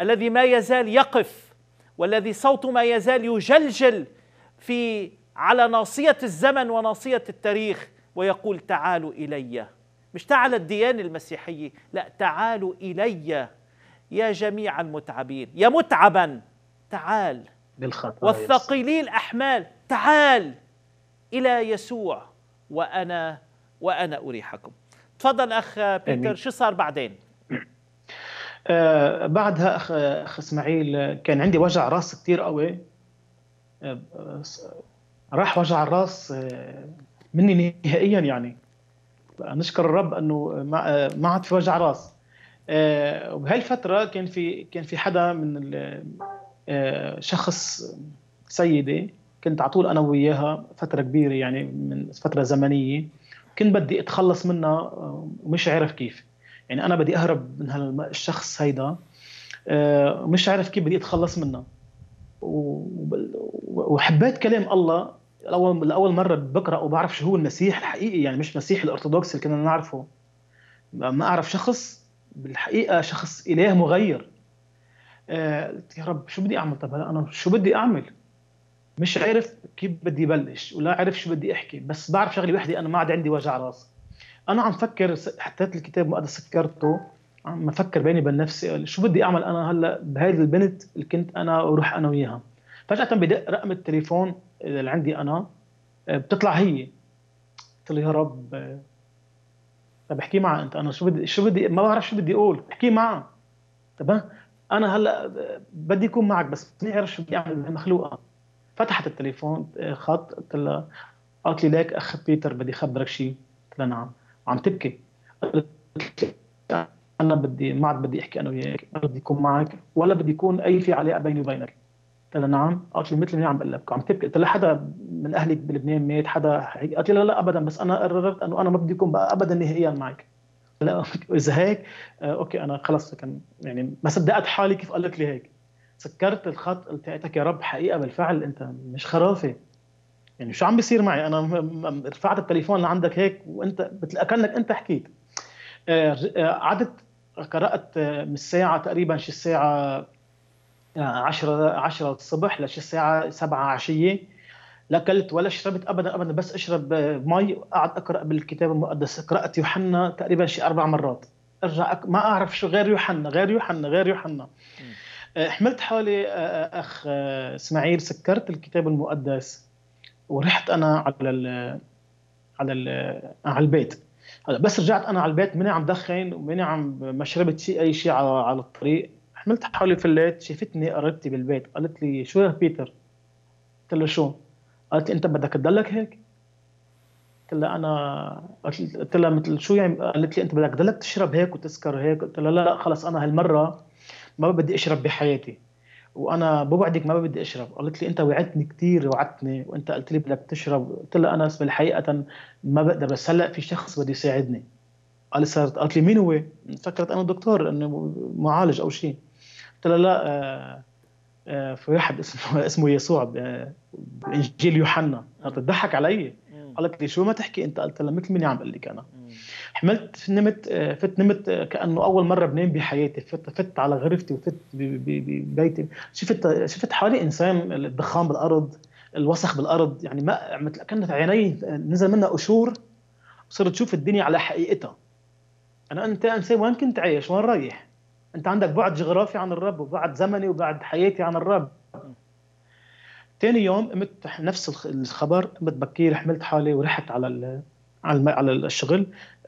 الذي ما يزال يقف والذي صوته ما يزال يجلجل في على ناصية الزمن وناصية التاريخ ويقول تعالوا إلي مش تعال الديانة المسيحية لا تعالوا إلي يا جميع المتعبين يا متعبا تعال بالخطايا والثقيلي الأحمال تعال الى يسوع وانا وانا اريحكم تفضل اخ بيتر شو صار بعدين آه بعدها اخ اخ اسماعيل كان عندي وجع راس كثير قوي آه راح وجع الراس آه مني نهائيا يعني نشكر الرب انه ما آه، ما عاد في وجع راس آه، وبهالفتره كان في كان في حدا من آه، شخص سيده كنت على طول انا وياها فتره كبيره يعني من فتره زمنيه كنت بدي اتخلص منها ومش آه، عارف كيف يعني انا بدي اهرب من هالشخص هيدا آه، مش عارف كيف بدي اتخلص منها وحبيت كلام الله الاول لاول مره بقرا وبعرف شو هو المسيح الحقيقي يعني مش مسيح الارثوذكس اللي كنا نعرفه ما اعرف شخص بالحقيقه شخص اله مغير آه يا رب شو بدي اعمل طب انا شو بدي اعمل مش عارف كيف بدي بلش ولا عارف شو بدي احكي بس بعرف شغله وحده انا ما عاد عندي وجع راس انا عم فكر حطيت الكتاب ما سكرته عم بفكر بيني وبين نفسي شو بدي اعمل انا هلا بهيدي البنت اللي كنت انا وروح انا وياها فجاه بدق رقم التليفون اللي عندي انا آه، بتطلع هي قلت له يا رب آه، طب احكي معها انت انا شو بدي شو بدي ما بعرف شو بدي اقول احكي معها تمام انا هلا آه، بدي اكون معك بس ما بعرف شو بدي اعمل مخلوقه فتحت التليفون آه، خط قلت لها قالت لي ليك اخ بيتر بدي خبرك شيء قلت لها نعم عم تبكي قلت انا بدي ما عاد بدي احكي انا وياك ما بدي اكون معك ولا بدي يكون اي في علاقه بيني وبينك قلت لها نعم قالت لي مثل ما عم بقول لك عم تبكي قلت لها حدا من اهلك بلبنان مات حدا قالت لي لا لا ابدا بس انا قررت انه انا ما بدي اكون بقى ابدا نهائيا معك لا اذا هيك آه، اوكي انا خلص كان يعني ما صدقت حالي كيف قالت لي هيك سكرت الخط قلت لك يا رب حقيقه بالفعل انت مش خرافه يعني شو عم بيصير معي انا رفعت التليفون لعندك هيك وانت مثل اكنك انت حكيت آه، آه، قعدت قرات آه، من الساعه تقريبا شي الساعه 10 10 الصبح لشي الساعه 7 عشيه لا اكلت ولا شربت ابدا ابدا بس اشرب مي وقعد اقرا بالكتاب المقدس قرات يوحنا تقريبا شي اربع مرات ارجع ما اعرف شو غير يوحنا غير يوحنا غير يوحنا حملت حالي آه، آه، اخ آه، اسماعيل سكرت الكتاب المقدس ورحت انا على الـ على الـ على البيت هلا بس رجعت انا على البيت ماني عم دخن وماني عم ما شربت شيء اي شيء على, على الطريق حملت حالي فليت شافتني قريبتي بالبيت قالت لي شو يا بيتر؟ قلت لها شو؟ قالت لي انت بدك تضلك هيك؟ قلت لها انا قلت لها مثل شو يعني قالت لي انت بدك تضلك تشرب هيك وتسكر هيك قلت لها لا خلص انا هالمره ما بدي اشرب بحياتي وانا بوعدك ما بدي اشرب قالت لي انت وعدتني كثير وعدتني وانت قلت لي بدك تشرب قلت لها انا اسمي الحقيقه ما بقدر بس هلا في شخص بده يساعدني قال صارت قالت لي مين هو فكرت انا دكتور انه معالج او شيء قلت لها لا آه،, آه في واحد اسمه اسمه يسوع آه، بانجيل يوحنا ضحك علي قالت لي شو ما تحكي انت قلت لها مثل مين عم قال لك انا حملت نمت آه، فت نمت آه، كانه اول مره بنام بحياتي فت, فت على غرفتي وفت ببيتي شفت شفت حالي انسان الضخام بالارض الوسخ بالارض يعني ما مثل كانت عيني نزل منها قشور صرت تشوف الدنيا على حقيقتها انا انت انسان وين كنت عايش وين رايح انت عندك بعد جغرافي عن الرب وبعد زمني وبعد حياتي عن الرب تاني يوم قمت نفس الخبر قمت بكير حملت حالي ورحت على على الشغل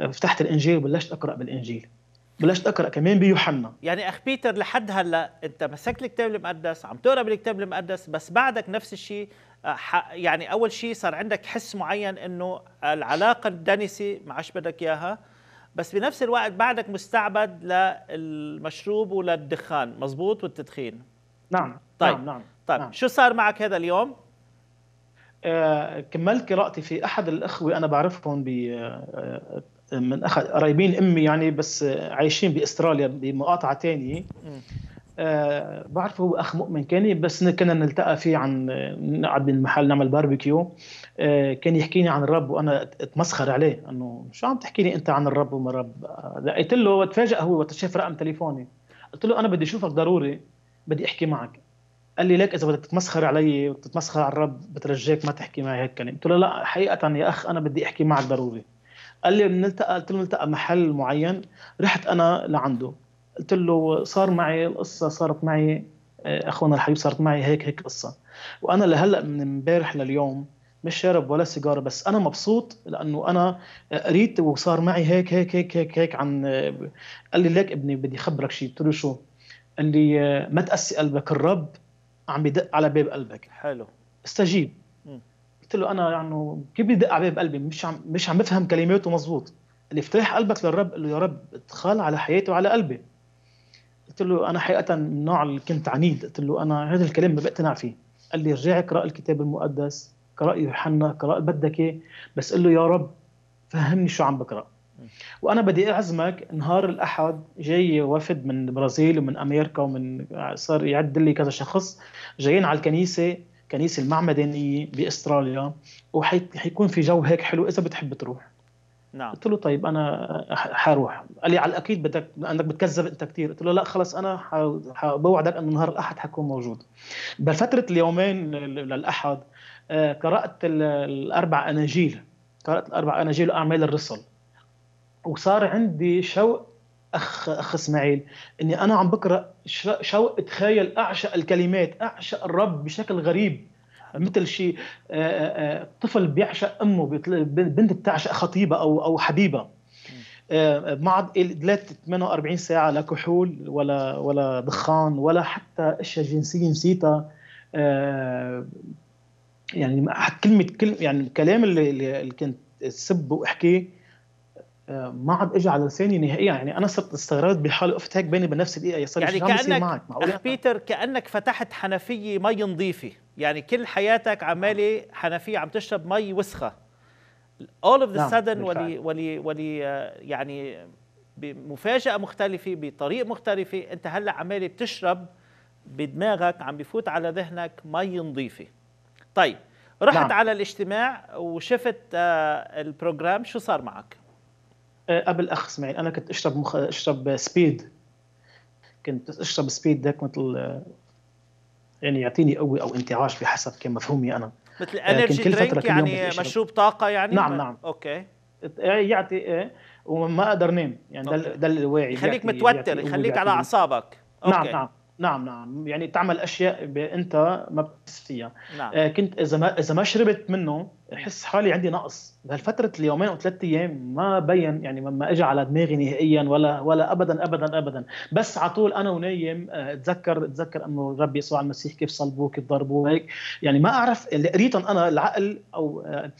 فتحت الانجيل وبلشت اقرا بالانجيل بلشت اقرا كمان بيوحنا يعني اخ بيتر لحد هلا انت مسكت الكتاب المقدس عم تقرا بالكتاب المقدس بس بعدك نفس الشيء آه، يعني اول شيء صار عندك حس معين انه العلاقه الدنسه ما عادش بدك اياها بس بنفس الوقت بعدك مستعبد للمشروب وللدخان مزبوط والتدخين نعم طيب نعم نعم طيب نعم. شو صار معك هذا اليوم؟ آه كملت قراءتي في احد الاخوه انا بعرفهم ب آه، آه، من أخ... قرايبين امي يعني بس عايشين باستراليا بمقاطعه ثانيه أه بعرفه هو اخ مؤمن كان بس كنا نلتقى فيه عن نقعد بالمحل نعمل باربيكيو أه كان يحكيني عن الرب وانا اتمسخر عليه انه شو عم تحكي لي انت عن الرب وما الرب لقيت له وتفاجئ هو وقت شاف رقم تليفوني قلت له انا بدي اشوفك ضروري بدي احكي معك قال لي ليك اذا بدك تتمسخر علي وتتمسخر على الرب بترجاك ما تحكي معي هيك كلمه قلت له لا حقيقه يا اخ انا بدي احكي معك ضروري قال لي بنلتقى قلت له نلتقى محل معين رحت انا لعنده قلت له صار معي القصه صارت معي آه، اخونا الحبيب صارت معي هيك هيك قصه وانا لهلا من امبارح لليوم مش شارب ولا سيجاره بس انا مبسوط لانه انا قريت وصار معي هيك هيك هيك هيك هيك عن آه، قال لي ليك ابني بدي اخبرك شيء قلت له شو قال لي آه، ما تقسي قلبك الرب عم بدق على باب قلبك حلو استجيب قلت له انا يعني كيف بدي بدق عليه بقلبي مش عم مش عم بفهم كلماته مزبوط قال لي افتح قلبك للرب قال له يا رب ادخل على حياتي وعلى قلبي قلت له انا حقيقه من النوع اللي كنت عنيد قلت له انا هذا الكلام ما بقتنع فيه قال لي ارجع اقرا الكتاب المقدس اقرا يوحنا اقرا بدك ايه بس قل له يا رب فهمني شو عم بقرا وانا بدي اعزمك نهار الاحد جاي وفد من البرازيل ومن امريكا ومن صار يعد لي كذا شخص جايين على الكنيسه الكنيسه المعمدانيه باستراليا وحيكون في جو هيك حلو اذا بتحب تروح نعم قلت له طيب انا حروح قال لي على الاكيد بدك لانك بتكذب انت كثير قلت له لا خلص انا بوعدك انه نهار الاحد حكون موجود بفتره اليومين للاحد آه، قرات الاربع اناجيل قرات الاربع اناجيل واعمال الرسل وصار عندي شوق اخ اخ اسماعيل اني انا عم بقرا شو اتخيل اعشق الكلمات اعشق الرب بشكل غريب مثل شيء طفل بيعشق امه بنت بتعشق خطيبه او او حبيبه ما لا 48 ساعه لا كحول ولا ولا دخان ولا حتى اشياء جنسيه نسيتها يعني كلمه كل يعني الكلام اللي, اللي كنت سب واحكيه ما عاد اجى على لساني نهائيا يعني انا صرت استغربت قفت هيك بيني وبين نفسي دقيقه يا صار يعني كانك معك أخ بيتر كانك فتحت حنفيه مي نظيفه يعني كل حياتك عمالي حنفيه عم تشرب مي وسخه اول اوف ذا سادن ولي ولي ولي يعني بمفاجاه مختلفه بطريق مختلفه انت هلا عمالي بتشرب بدماغك عم بفوت على ذهنك مي نظيفه طيب رحت نعم. على الاجتماع وشفت آه، البروجرام شو صار معك آه، قبل اخ اسماعيل انا كنت اشرب مخ... اشرب سبيد كنت اشرب سبيد هيك مثل آه، يعني يعطيني قوه او انتعاش بحسب كان مفهومي انا مثل آه، انرجي درينك يعني مشروب طاقه يعني نعم نعم اوكي إيه، يعطي ايه وما اقدر نام يعني ده ده اللي واعي يخليك متوتر يخليك على اعصابك نعم نعم نعم نعم يعني تعمل اشياء انت ما بتحس فيها نعم. آه كنت اذا ما اذا ما شربت منه احس حالي عندي نقص بهالفتره اليومين او ثلاث ايام ما بين يعني ما اجى على دماغي نهائيا ولا ولا ابدا ابدا ابدا بس على طول انا ونايم آه، اتذكر اتذكر انه الرب يسوع المسيح كيف صلبوه كيف ضربوه هيك يعني ما اعرف اللي قريتهم انا العقل او آه،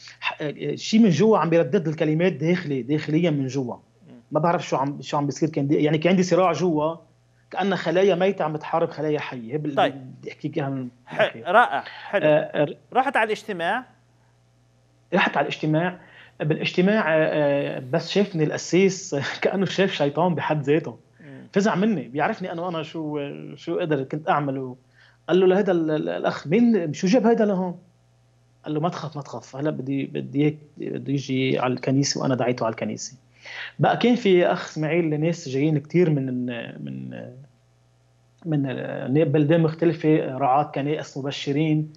آه، شيء من جوا عم بيردد الكلمات داخلي داخليا من جوا ما بعرف شو عم شو عم بيصير كان يعني كان عندي صراع جوا كان خلايا ميته عم بتحارب خلايا حيه طيب بدي احكيك اياها رائع حلو آه رحت على الاجتماع رحت على الاجتماع بالاجتماع آه، آه، بس شافني القسيس كانه شاف شيطان بحد ذاته فزع مني بيعرفني انا وانا شو شو قدر كنت اعمل قال له لهذا الاخ مين شو جاب هذا لهون؟ قال له ما تخاف ما تخاف هلا بدي بدي بده يجي على الكنيسه وانا دعيته على الكنيسه بقى كان في اخ اسماعيل ناس جايين كثير من من من بلدان مختلفة رعاة كنائس مبشرين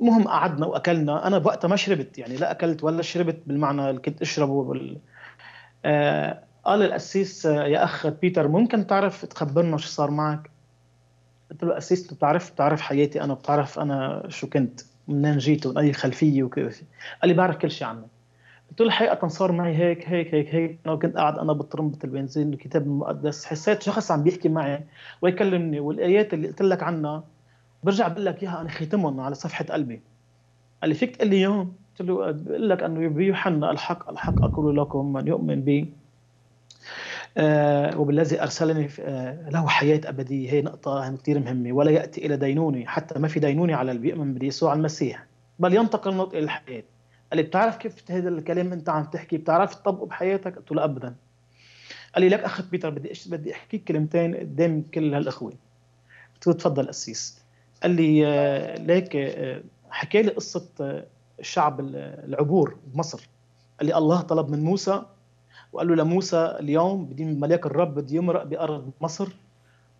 المهم آه، قعدنا وأكلنا أنا بوقتها ما شربت يعني لا أكلت ولا شربت بالمعنى اللي كنت أشربه بال... آه، قال القسيس آه، يا أخ بيتر ممكن تعرف تخبرنا شو صار معك قلت له قسيس بتعرف بتعرف حياتي أنا بتعرف أنا شو كنت منين جيت ومن أي خلفية وكيف قال لي بعرف كل شيء عنك قلت له الحقيقه صار معي هيك هيك هيك هيك انا كنت قاعد انا بطرمبه البنزين الكتاب المقدس حسيت شخص عم بيحكي معي ويكلمني والايات اللي قلت لك عنها برجع بقول لك اياها انا ختمهم على صفحه قلبي قال لي فيك تقول لي اياهم قلت له بقول لك انه بيوحنا الحق الحق اقول لكم من يؤمن بي آه وبالذي ارسلني آه له حياه ابديه هي نقطه كثير مهمه ولا ياتي الى دينوني حتى ما في دينوني على اللي بيؤمن بيسوع المسيح بل ينتقل النطق الى الحياه قال لي بتعرف كيف هذا الكلام انت عم تحكي بتعرف تطبقه بحياتك قلت له ابدا قال لي لك اخ بيتر بدي بدي احكيك كلمتين قدام كل هالاخوه قلت له تفضل قسيس قال لي آه، ليك آه، حكى لي قصه الشعب آه، العبور بمصر قال لي الله طلب من موسى وقال له لموسى اليوم بدي ملاك الرب بده يمرق بارض مصر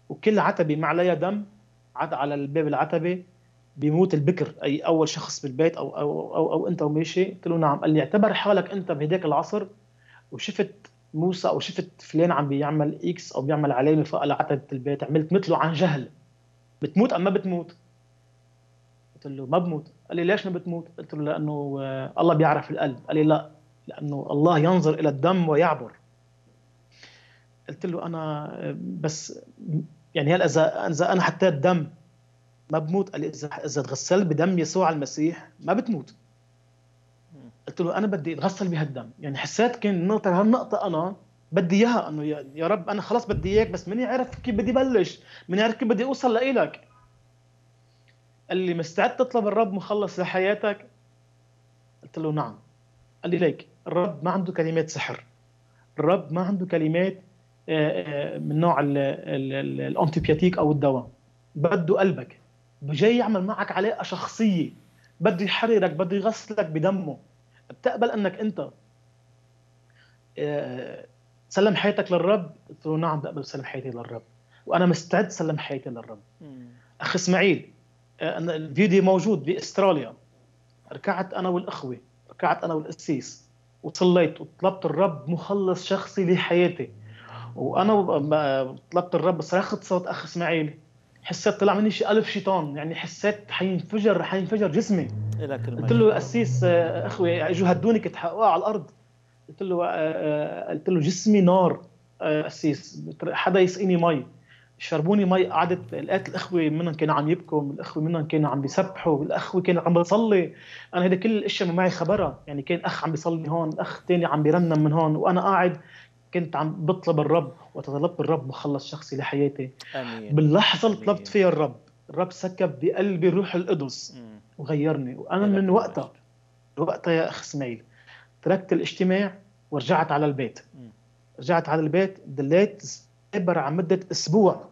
وكل عتبه ما عليها دم عد على الباب العتبه بيموت البكر اي اول شخص بالبيت او او او, أو انت وماشي قلت له نعم قال لي اعتبر حالك انت بهداك العصر وشفت موسى او شفت فلان عم بيعمل اكس او بيعمل علامه فوق عتبه البيت عملت مثله عن جهل بتموت ام ما بتموت؟ قلت له ما بموت قال لي ليش ما بتموت؟ قلت له لانه آه، الله بيعرف القلب قال لي لا لانه الله ينظر الى الدم ويعبر قلت له انا آه، بس يعني هلا اذا انا حطيت دم ما بموت قال لي اذا تغسلت بدم يسوع المسيح ما بتموت قلت له انا بدي اتغسل بهالدم يعني حسيت كان النقطه هالنقطه انا بدي اياها انه يا رب انا خلص بدي اياك بس ماني عارف كيف بدي بلش ماني عارف كيف بدي اوصل لإلك قال لي مستعد تطلب الرب مخلص لحياتك قلت له نعم قال لي ليك الرب ما عنده كلمات سحر الرب ما عنده كلمات آه، آه، من نوع الانتيبياتيك او الدواء بده قلبك بجاي يعمل معك علاقه شخصيه بده يحررك بده يغسلك بدمه بتقبل انك انت آه، سلم حياتك للرب قلت له نعم بقبل سلم حياتي للرب وانا مستعد سلم حياتي للرب اخ اسماعيل آه، انا الفيديو موجود باستراليا ركعت انا والاخوه ركعت انا والقسيس وصليت وطلبت الرب مخلص شخصي لحياتي وانا طلبت الرب صرخت صوت اخ اسماعيل حسيت طلع مني شي ألف شيطان يعني حسيت حينفجر حينفجر جسمي قلت له قسيس آه، اخوي اجوا يعني هدوني كنت على الارض قلت له آه، آه، قلت له جسمي نار قسيس حدا يسقيني مي شربوني مي قعدت لقيت الاخوه منهم كانوا عم يبكوا الاخوه منهم كانوا عم بيسبحوا الاخوه كانوا عم بيصلي انا هيدا كل الاشياء ما معي خبرها يعني كان اخ عم بيصلي هون اخ ثاني عم بيرنم من هون وانا قاعد كنت عم بطلب الرب وتطلبت الرب مخلص شخصي لحياتي أمين. باللحظه اللي طلبت فيها الرب الرب سكب بقلبي الروح القدس وغيرني وانا من وقتها وقتها يا اخ اسماعيل تركت الاجتماع ورجعت على البيت رجعت على البيت دليت عبر عن مده اسبوع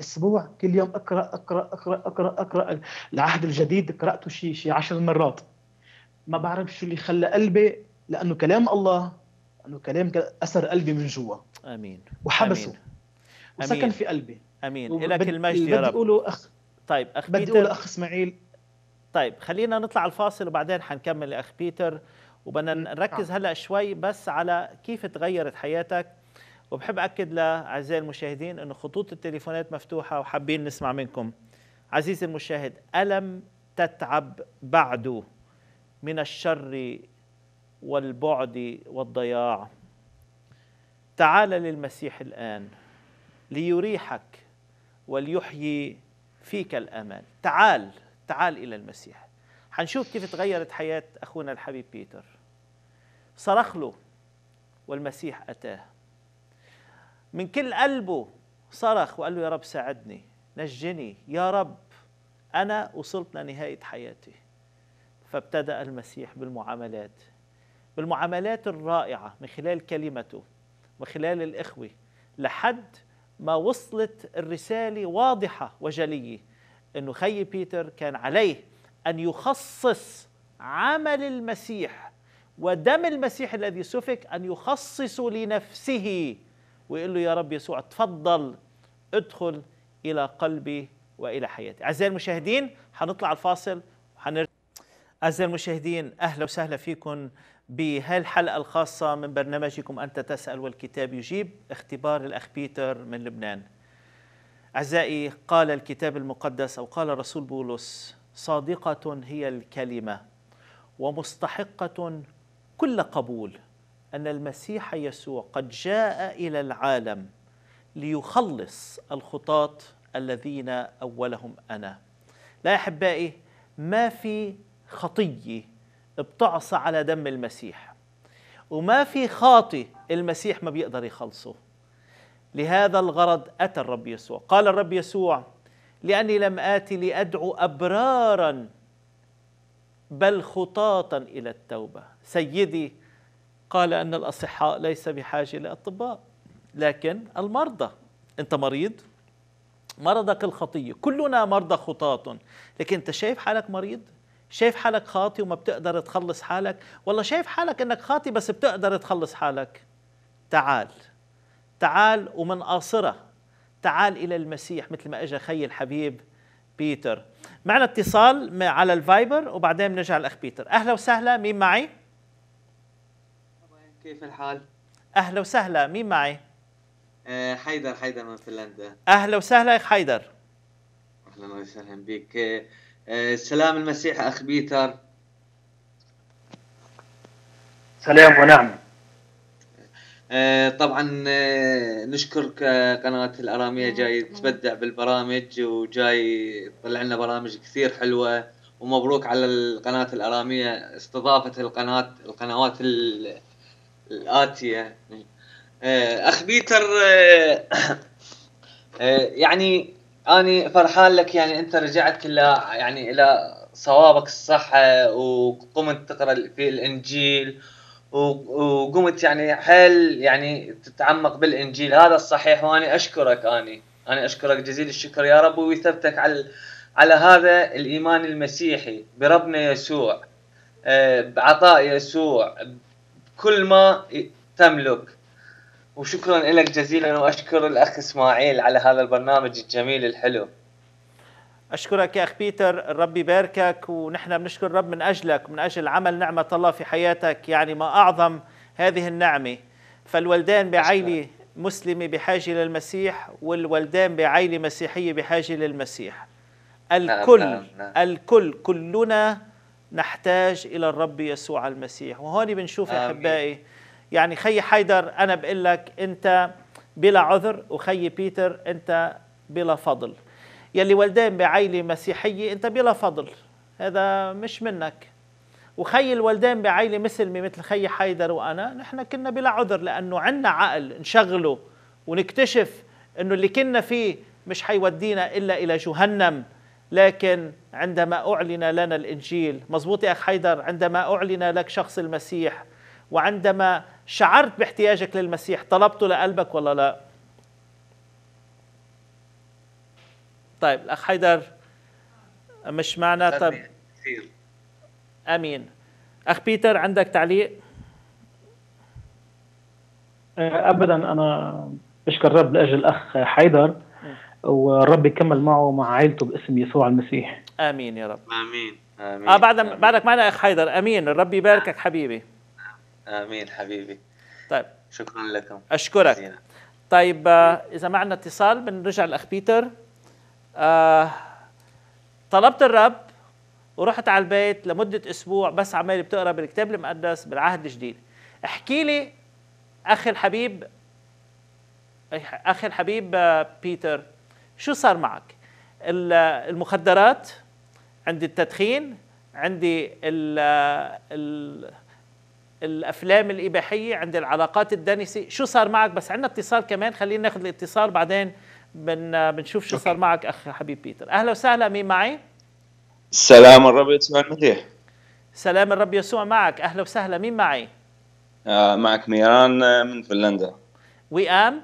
اسبوع كل يوم اقرا اقرا اقرا اقرا اقرا العهد الجديد قراته شي شي 10 مرات ما بعرف شو اللي خلى قلبي لانه كلام الله انه كلام اثر قلبي من جوا امين وحبسه أمين. وسكن في قلبي امين لك المجد يا رب بدي اقوله اخ طيب اخ بدي اقوله اخ اسماعيل طيب خلينا نطلع الفاصل وبعدين حنكمل اخ بيتر وبدنا نركز آه. هلا شوي بس على كيف تغيرت حياتك وبحب اكد لاعزائي المشاهدين انه خطوط التليفونات مفتوحه وحابين نسمع منكم عزيزي المشاهد الم تتعب بعد من الشر والبعد والضياع تعال للمسيح الان ليريحك وليحيي فيك الامل تعال تعال الى المسيح حنشوف كيف تغيرت حياه اخونا الحبيب بيتر صرخ له والمسيح اتاه من كل قلبه صرخ وقال له يا رب ساعدني نجني يا رب انا وصلت لنهايه حياتي فابتدا المسيح بالمعاملات بالمعاملات الرائعة من خلال كلمته خلال الإخوة لحد ما وصلت الرسالة واضحة وجلية أنه خي بيتر كان عليه أن يخصص عمل المسيح ودم المسيح الذي سفك أن يخصصه لنفسه ويقول له يا رب يسوع تفضل ادخل إلى قلبي وإلى حياتي أعزائي المشاهدين حنطلع الفاصل وحنرجع أعزائي المشاهدين أهلا وسهلا فيكم بهالحلقة الخاصة من برنامجكم أنت تسأل والكتاب يجيب اختبار الأخ بيتر من لبنان أعزائي قال الكتاب المقدس أو قال رسول بولس صادقة هي الكلمة ومستحقة كل قبول أن المسيح يسوع قد جاء إلى العالم ليخلص الخطاة الذين أولهم أنا لا أحبائي ما في خطية بتعصى على دم المسيح وما في خاطي المسيح ما بيقدر يخلصه لهذا الغرض أتى الرب يسوع قال الرب يسوع لأني لم آتي لأدعو أبرارا بل خطاطا إلى التوبة سيدي قال أن الأصحاء ليس بحاجة لأطباء لكن المرضى أنت مريض مرضك الخطية كلنا مرضى خطاط لكن أنت شايف حالك مريض شايف حالك خاطي وما بتقدر تخلص حالك والله شايف حالك انك خاطي بس بتقدر تخلص حالك تعال تعال ومن قاصره تعال الى المسيح مثل ما اجى خي الحبيب بيتر معنا اتصال على الفايبر وبعدين بنرجع الاخ بيتر اهلا وسهلا مين معي كيف الحال اهلا وسهلا مين معي آه، حيدر حيدر من فنلندا اهلا وسهلا اخ حيدر اهلا وسهلا بك آه، آه، سلام المسيح أخ بيتر سلام ونعم آه، طبعا آه، نشكرك قناة الأرامية نعم، جاي نعم. تبدع بالبرامج وجاي تطلع لنا برامج كثير حلوة ومبروك على القناة الأرامية استضافة القناة القنوات الآتية أخ بيتر يعني اني فرحان لك يعني انت رجعت الى يعني الى صوابك الصح وقمت تقرا في الانجيل وقمت يعني حل يعني تتعمق بالانجيل هذا الصحيح واني اشكرك اني انا اشكرك جزيل الشكر يا رب ويثبتك على على هذا الايمان المسيحي بربنا يسوع آه، بعطاء يسوع بكل ما تملك وشكرا لك جزيلا واشكر الاخ اسماعيل على هذا البرنامج الجميل الحلو اشكرك يا اخ بيتر ربي يباركك ونحن بنشكر الرب من اجلك من اجل عمل نعمه الله في حياتك يعني ما اعظم هذه النعمه فالولدان بعيلي مسلمة بحاجة للمسيح والولدان بعيلي مسيحية بحاجة للمسيح نعم، الكل نعم نعم. الكل كلنا نحتاج إلى الرب يسوع المسيح وهون بنشوف احبائي أحبائي يعني خي حيدر أنا بقول لك أنت بلا عذر وخي بيتر أنت بلا فضل يلي والدين بعيلة مسيحية أنت بلا فضل هذا مش منك وخي الوالدين بعيلة مسلمة مثل خي حيدر وأنا نحن كنا بلا عذر لأنه عندنا عقل نشغله ونكتشف أنه اللي كنا فيه مش حيودينا إلا إلى جهنم لكن عندما أعلن لنا الإنجيل مزبوط يا أخ حيدر عندما أعلن لك شخص المسيح وعندما شعرت باحتياجك للمسيح طلبته لقلبك ولا لا طيب الأخ حيدر مش معنا طيب أمين أخ بيتر عندك تعليق أه، أبدا أنا بشكر الرب لأجل الأخ حيدر والرب يكمل معه مع عائلته باسم يسوع المسيح امين يا رب امين امين اه بعد بعدك معنا اخ حيدر امين الرب يباركك حبيبي امين حبيبي طيب شكرا لكم اشكرك زينا. طيب آه، اذا معنا اتصال بنرجع لاخ بيتر آه طلبت الرب ورحت على البيت لمده اسبوع بس عمال بتقرا بالكتاب المقدس بالعهد الجديد احكي لي اخي الحبيب اخي الحبيب آه، بيتر شو صار معك المخدرات عندي التدخين عندي ال آه، ال الافلام الاباحيه عند العلاقات الدنسه شو صار معك بس عندنا اتصال كمان خلينا ناخذ الاتصال بعدين بن بنشوف شو صار معك اخ حبيب بيتر اهلا وسهلا مين معي سلام الرب يسوع المسيح سلام الرب يسوع معك اهلا وسهلا مين معي آه معك ميران آه، من فنلندا وئام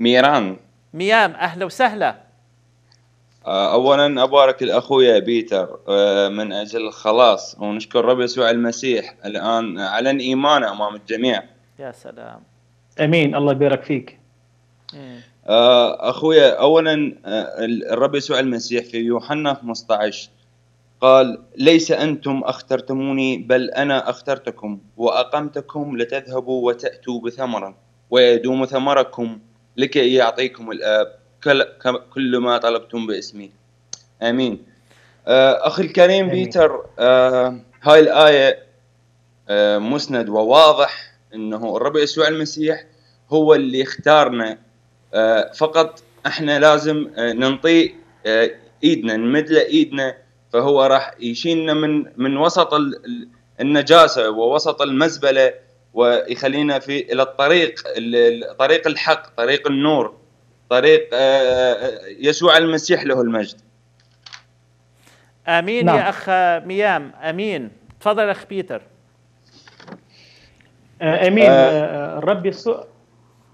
ميران ميام اهلا وسهلا آه، اولا ابارك لاخويا بيتر آه، من اجل الخلاص ونشكر رب يسوع المسيح الان على ايمانه امام الجميع يا سلام امين الله يبارك فيك آه، اخويا اولا الرب يسوع المسيح في يوحنا 15 قال ليس انتم اخترتموني بل انا اخترتكم واقمتكم لتذهبوا وتاتوا بثمرا ويدوم ثمركم لكي يعطيكم الاب كل ما طلبتم باسمي امين آه، اخي الكريم أمين. بيتر آه، هاي الايه آه، مسند وواضح انه الرب يسوع المسيح هو اللي اختارنا فقط احنا لازم ننطي ايدنا نمد له ايدنا فهو راح يشيلنا من من وسط النجاسه ووسط المزبله ويخلينا في الى الطريق طريق الحق طريق النور طريق آه، آه، يسوع المسيح له المجد امين نعم. يا اخ ميام امين تفضل اخ بيتر آه، امين آه ربي يسوع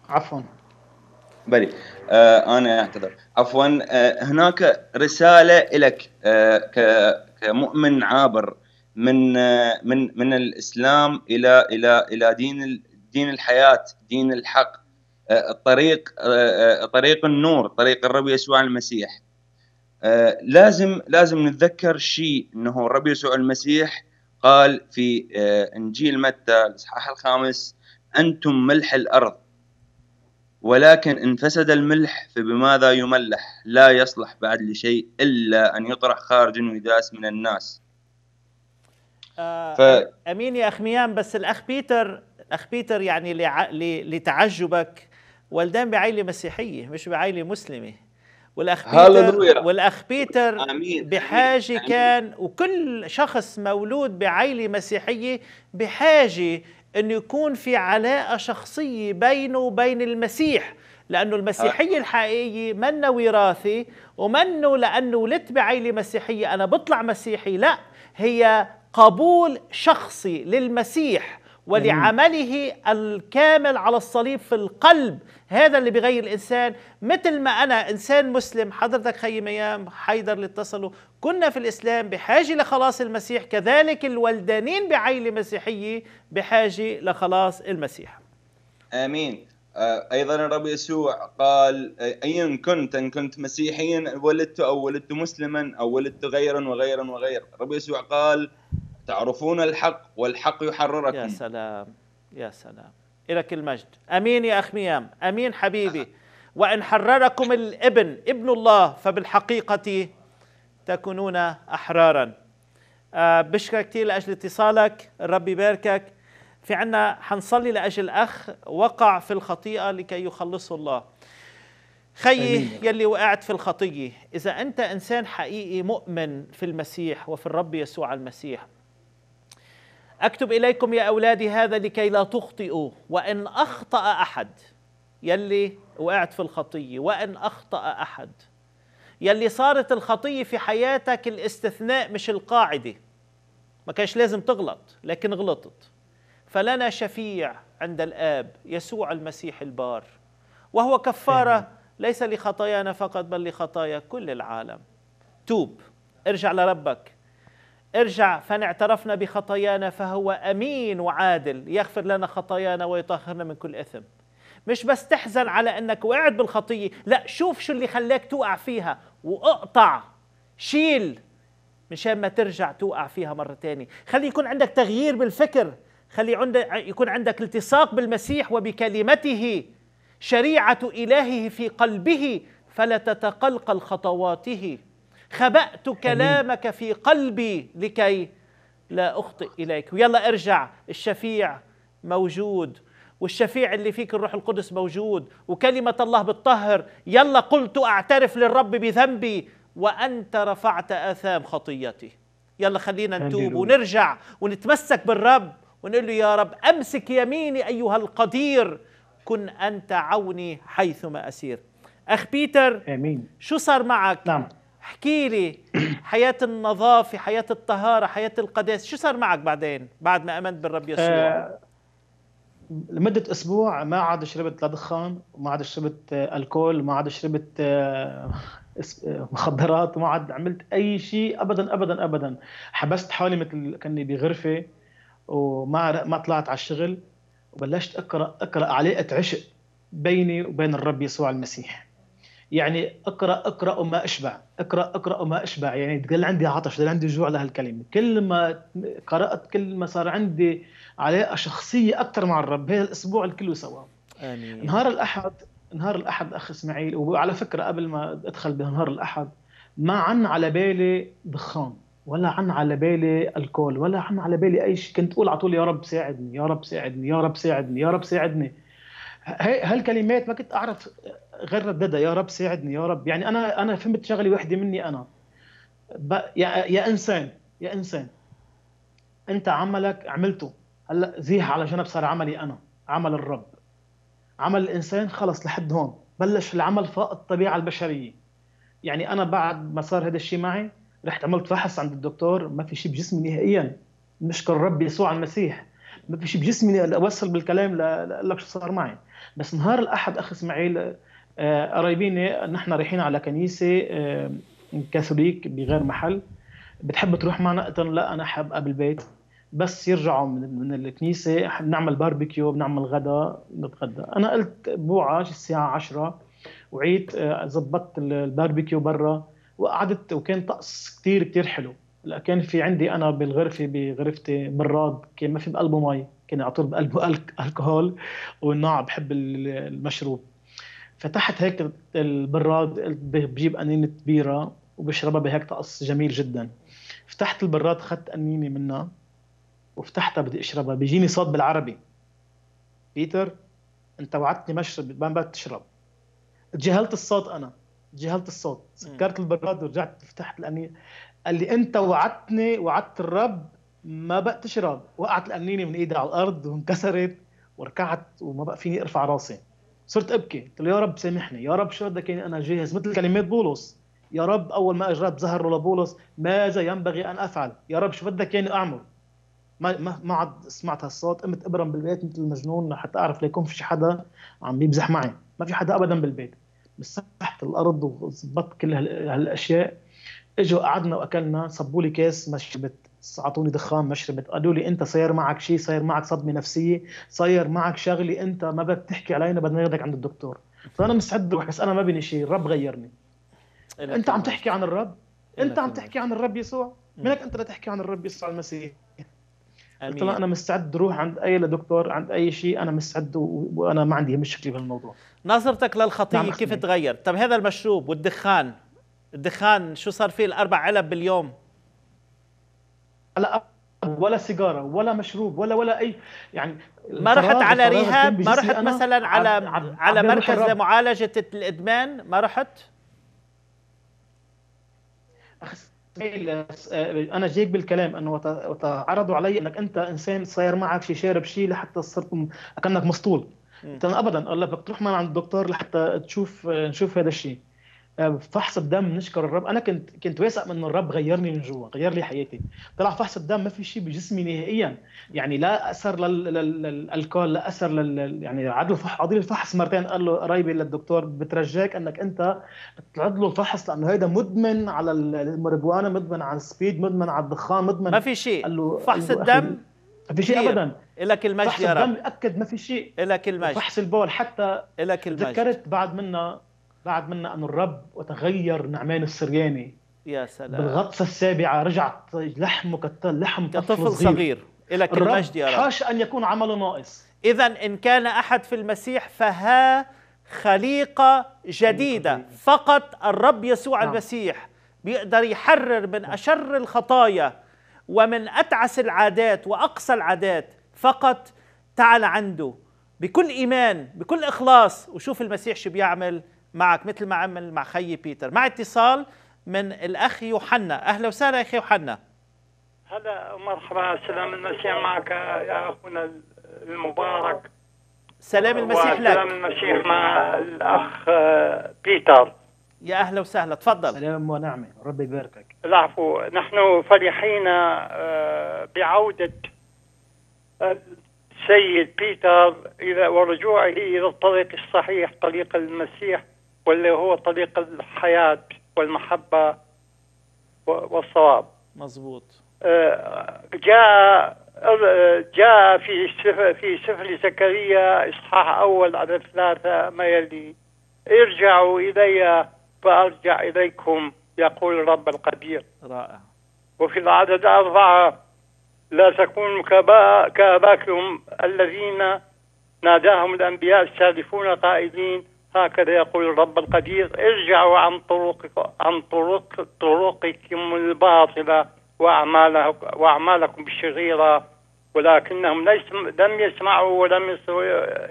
عفوا بلي آه انا اعتذر عفوا آه هناك رساله لك آه كمؤمن عابر من آه من من الاسلام الى الى الى دين دين الحياه دين الحق طريق طريق النور طريق الرب يسوع المسيح لازم لازم نتذكر شيء انه الرب يسوع المسيح قال في انجيل متى الاصحاح الخامس انتم ملح الارض ولكن ان فسد الملح فبماذا يملح لا يصلح بعد لشيء الا ان يطرح خارج ويداس من الناس آه، ف... امين يا اخ ميام بس الاخ بيتر الاخ بيتر يعني لتعجبك ولدان بعيلة مسيحية مش بعيلة مسلمة والأخ بيتر والأخ بيتر آمين. بحاجة آمين. كان وكل شخص مولود بعيلة مسيحية بحاجة أن يكون في علاقة شخصية بينه وبين المسيح لأنه المسيحية آه. الحقيقية منا وراثي ومنه لأنه ولدت بعيلة مسيحية أنا بطلع مسيحي لا هي قبول شخصي للمسيح ولعمله الكامل على الصليب في القلب هذا اللي بيغير الانسان مثل ما انا انسان مسلم حضرتك خي ميام حيدر اللي اتصلوا كنا في الاسلام بحاجه لخلاص المسيح كذلك الولدانين بعيله مسيحيه بحاجه لخلاص المسيح امين آه، ايضا الرب يسوع قال آه، ايا كنت ان كنت مسيحيا ولدت او ولدت مسلما او ولدت غيرا وغيرا وغيرا الرب يسوع قال تعرفون الحق والحق يحرركم يا سلام يا سلام إلك المجد أمين يا أخ ميام أمين حبيبي وإن حرركم الابن ابن الله فبالحقيقة تكونون أحرارا آه، بشكرك كثير لأجل اتصالك الرب يباركك في عنا حنصلي لأجل أخ وقع في الخطيئة لكي يخلصه الله خيي يلي وقعت في الخطية إذا أنت إنسان حقيقي مؤمن في المسيح وفي الرب يسوع المسيح اكتب اليكم يا اولادي هذا لكي لا تخطئوا وان اخطا احد يلي وقعت في الخطيه وان اخطا احد يلي صارت الخطيه في حياتك الاستثناء مش القاعده ما كانش لازم تغلط لكن غلطت فلنا شفيع عند الاب يسوع المسيح البار وهو كفاره ليس لخطايانا فقط بل لخطايا كل العالم توب ارجع لربك ارجع فان اعترفنا بخطايانا فهو امين وعادل يغفر لنا خطايانا ويطهرنا من كل اثم مش بس تحزن على انك وقعت بالخطيه لا شوف شو اللي خلاك توقع فيها واقطع شيل مشان ما ترجع توقع فيها مره تانية خلي يكون عندك تغيير بالفكر خلي يكون عندك التصاق بالمسيح وبكلمته شريعه الهه في قلبه فلا تتقلقل خطواته خبأت كلامك في قلبي لكي لا أخطئ إليك ويلا ارجع الشفيع موجود والشفيع اللي فيك الروح القدس موجود وكلمة الله بتطهر يلا قلت أعترف للرب بذنبي وأنت رفعت آثام خطيتي يلا خلينا نتوب ونرجع ونتمسك بالرب ونقول له يا رب أمسك يميني أيها القدير كن أنت عوني حيثما أسير أخ بيتر أمين شو صار معك؟ نعم احكي لي حياة النظافة حياة الطهارة حياة القداسة شو صار معك بعدين بعد ما آمنت بالرب يسوع آه، لمدة أسبوع ما عاد شربت لا دخان ما عاد شربت آه، الكول ما عاد شربت آه، مخدرات ما عاد عملت أي شيء أبدا أبدا أبدا حبست حالي مثل كأني بغرفة وما ما طلعت على الشغل وبلشت أقرأ أقرأ عليه أتعشق بيني وبين الرب يسوع المسيح يعني اقرا اقرا وما اشبع اقرا اقرا وما اشبع يعني تقل عندي عطش تقل عندي جوع لهالكلمه كل ما قرات كل ما صار عندي علاقه شخصيه اكثر مع الرب هذا الاسبوع الكل سوا امين نهار الاحد نهار الاحد اخ اسماعيل وعلى فكره قبل ما ادخل بنهار الاحد ما عن على بالي دخان ولا عن على بالي الكول ولا عن على بالي اي شيء كنت اقول على طول يا رب ساعدني يا رب ساعدني يا رب ساعدني يا رب ساعدني هالكلمات ما كنت اعرف غير رددها يا رب ساعدني يا رب يعني انا انا فهمت شغله وحده مني انا يا يا انسان يا انسان انت عملك عملته هلا زيح على جنب صار عملي انا عمل الرب عمل الانسان خلص لحد هون بلش العمل فوق الطبيعه البشريه يعني انا بعد ما صار هذا الشيء معي رحت عملت فحص عند الدكتور ما في شيء بجسمي نهائيا نشكر الرب يسوع المسيح ما في شيء بجسمي اوصل بالكلام لاقول لك شو صار معي بس نهار الاحد اخ اسماعيل آه، قرايبين نحن رايحين على كنيسه آه، كاثوليك بغير محل بتحب تروح معنا قلت لا انا حابقى بالبيت بس يرجعوا من الكنيسه بنعمل باربيكيو بنعمل غدا نتغدى انا قلت بوعش الساعه 10 وعيت ظبطت آه، الباربيكيو برا وقعدت وكان طقس كتير كتير حلو كان في عندي انا بالغرفه بغرفتي براد كان ما في بقلبه مي كان على طول بقلبه الكهول والنوع بحب المشروب فتحت هيك البراد بجيب انينه كبيره وبشربها بهيك طقس جميل جدا فتحت البراد اخذت انينه منها وفتحتها بدي اشربها بيجيني صوت بالعربي بيتر انت وعدتني اشرب ما بدك تشرب تجاهلت الصوت انا تجاهلت الصوت سكرت البراد ورجعت فتحت القنينة قال لي انت وعدتني وعدت الرب ما بقى تشرب وقعت القنينة من ايدي على الارض وانكسرت وركعت وما بقى فيني ارفع راسي صرت ابكي قلت له يا رب سامحني يا رب شو بدك انا جاهز مثل كلمات بولس يا رب اول ما اجربت ظهروا لبولس ماذا ينبغي ان افعل يا رب شو بدك يعني اعمل ما ما ما عاد سمعت هالصوت قمت ابرم بالبيت مثل المجنون حتى اعرف ليكون في شي حدا عم بيمزح معي ما في حدا ابدا بالبيت مسحت الارض وظبطت كل هالاشياء اجوا قعدنا واكلنا صبوا لي كاس مشبت اعطوني دخان ما شربت قالوا لي انت صاير معك شيء صاير معك صدمه نفسيه صاير معك شغله انت ما بدك تحكي علينا بدنا ناخذك عند الدكتور فانا مستعد اروح بس انا ما بني شيء الرب غيرني انت عم تحكي عن الرب انت عم تحكي عن الرب يسوع منك انت لتحكي عن الرب يسوع المسيح قلت له انا مستعد اروح عند اي دكتور عند اي شيء انا مستعد وانا ما عندي مشكله بهالموضوع نظرتك للخطيه نعم، كيف تغير طب هذا المشروب والدخان الدخان شو صار فيه الاربع علب باليوم على ولا سيجاره ولا مشروب ولا ولا اي يعني ما رحت على ريهاب ما رحت مثلا على على مركز لمعالجه الادمان ما رحت أه، انا جيك بالكلام انه تعرضوا علي انك انت انسان صاير معك شي شارب شي لحتى صرت كانك مسطول ابدا قال لك بتروح معنا عند الدكتور لحتى تشوف نشوف هذا الشيء آه، فحص الدم نشكر الرب انا كنت كنت واثق من الرب غيرني من جوا غير لي حياتي طلع فحص الدم ما في شيء بجسمي نهائيا يعني لا اثر للالكول لا اثر لل يعني عدل عضل الفحص مرتين قال له قرايبي للدكتور بترجاك انك انت تعد له الفحص لانه هيدا مدمن على المربوانا مدمن على السبيد مدمن على الدخان مدمن ما في شيء قال له فحص الدم ما في شيء ابدا لك المجد يا رب فحص الدم اكد ما في شيء لك المجد فحص البول حتى لك المجد تذكرت بعد منا بعد منا أن الرب وتغير نعمان السرياني يا سلام بالغطسة السابعة رجعت لحمه لحم كطفل صغير, صغير. لك المجد يا رب حاش أن يكون عمله ناقص إذا إن كان أحد في المسيح فها خليقة جديدة فقط الرب يسوع نعم. المسيح بيقدر يحرر من نعم. أشر الخطايا ومن أتعس العادات وأقصى العادات فقط تعال عنده بكل إيمان بكل إخلاص وشوف المسيح شو بيعمل معك مثل ما عمل مع خيي بيتر مع اتصال من الأخ يوحنا أهلا وسهلا أخي يوحنا هلا مرحبا سلام المسيح معك يا أخونا المبارك سلام المسيح لك سلام المسيح مع الأخ آه، بيتر يا أهلا وسهلا تفضل سلام ونعمة ربي يباركك العفو نحن فرحين آه، بعودة آه، السيد بيتر إلى ورجوعه إلى الطريق الصحيح طريق المسيح واللي هو طريق الحياة والمحبة والصواب مظبوط آه، جاء جاء في في سفر زكريا اصحاح اول على ثلاثه ما يلي ارجعوا الي فارجع اليكم يقول الرب القدير رائع وفي العدد أربعة لا تكونوا كأباكم الذين ناداهم الأنبياء السالفون قائلين هكذا يقول الرب القدير ارجعوا عن طرقكم عن طرق طرقكم الباطلة وأعمالكم الشريرة ولكنهم ليس لم يسمعوا ولم يصلوا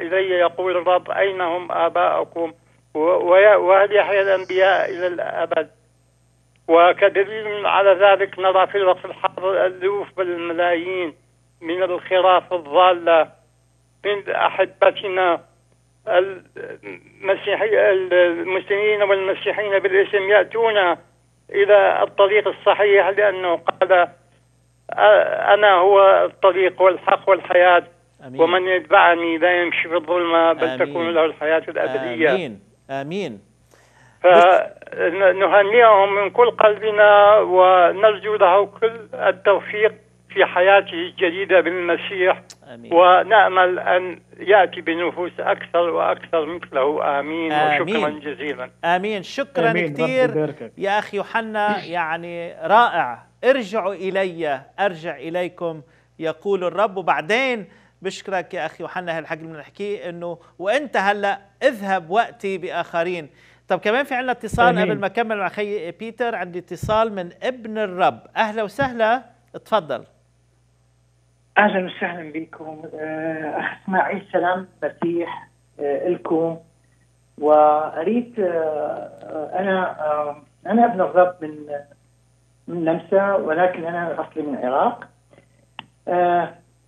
إلي يقول الرب أين هم آباؤكم وهل يحيى الأنبياء إلى الأبد وكدليل على ذلك نرى في الوقت الحاضر الألوف بالملايين الملايين من الخراف الضالة من أحبتنا المسيحي المسلمين والمسيحيين بالاسم يأتون إلى الطريق الصحيح لأنه قال أنا هو الطريق والحق والحياة أمين. ومن يتبعني لا يمشي في الظلمة بل أمين. تكون له الحياة الأبدية آمين آمين فنهنئهم من كل قلبنا ونرجو له كل التوفيق في حياته الجديدة بالمسيح آمين. ونأمل أن يأتي بنفوس أكثر وأكثر مثله آمين, آمين. وشكرا جزيلا آمين شكرا آمين. كثير يا أخي يوحنا يعني رائع ارجعوا إلي أرجع إليكم يقول الرب وبعدين بشكرك يا أخي يوحنا هالحق اللي بنحكيه أنه وأنت هلأ اذهب وقتي بآخرين طب كمان في عندنا اتصال آمين. قبل ما أكمل مع خي بيتر عندي اتصال من ابن الرب أهلا وسهلا اتفضل اهلا وسهلا بكم آه، اخ اسماعيل سلام مسيح آه، لكم واريد آه، انا انا ابن الرب من من نمسا ولكن انا اصلي من العراق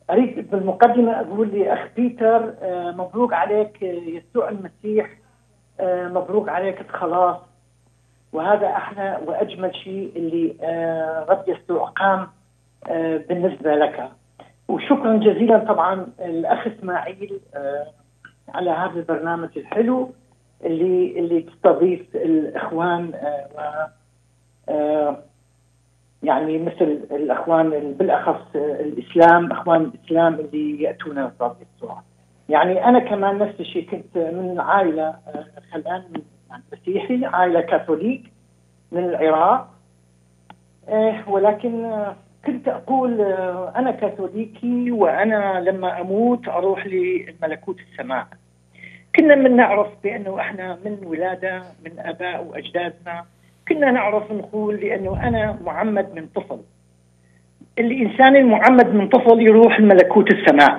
اريد بالمقدمه اقول لاخ بيتر مبروك عليك يسوع المسيح مبروك عليك الخلاص وهذا احلى واجمل شيء اللي رب يسوع قام بالنسبه لك وشكرا جزيلا طبعا الاخ اسماعيل آه، على هذا البرنامج الحلو اللي اللي تستضيف الاخوان آه، و آه، يعني مثل الاخوان بالاخص الاسلام اخوان الاسلام اللي ياتون بهذه الصوره. يعني انا كمان نفس الشيء كنت من عائله خلان مسيحي عائله كاثوليك من العراق ولكن كنت أقول آه، أنا كاثوليكي وأنا لما أموت أروح لملكوت السماء كنا من نعرف بأنه إحنا من ولادة من أباء وأجدادنا كنا نعرف نقول لأنه أنا معمد من طفل الإنسان المعمد من طفل يروح لملكوت السماء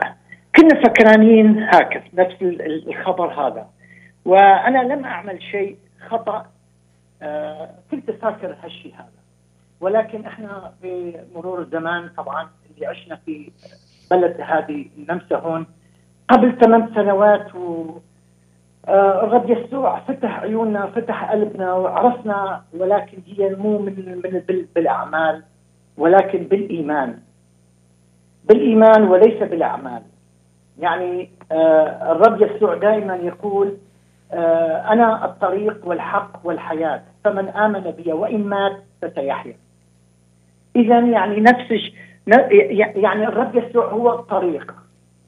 كنا فكرانين هكذا نفس الخبر هذا وأنا لم أعمل شيء خطأ آه، كنت فاكر هالشيء هذا ولكن احنا بمرور الزمان طبعا اللي عشنا في بلد هذه النمسا هون قبل ثمان سنوات و الرب آه، يسوع فتح عيوننا فتح قلبنا وعرفنا ولكن هي مو من, من بالاعمال ولكن بالايمان بالايمان وليس بالاعمال يعني آه، الرب يسوع دائما يقول آه، انا الطريق والحق والحياه فمن امن بي وان مات فسيحيا اذا يعني نفس يعني الرب يسوع هو الطريق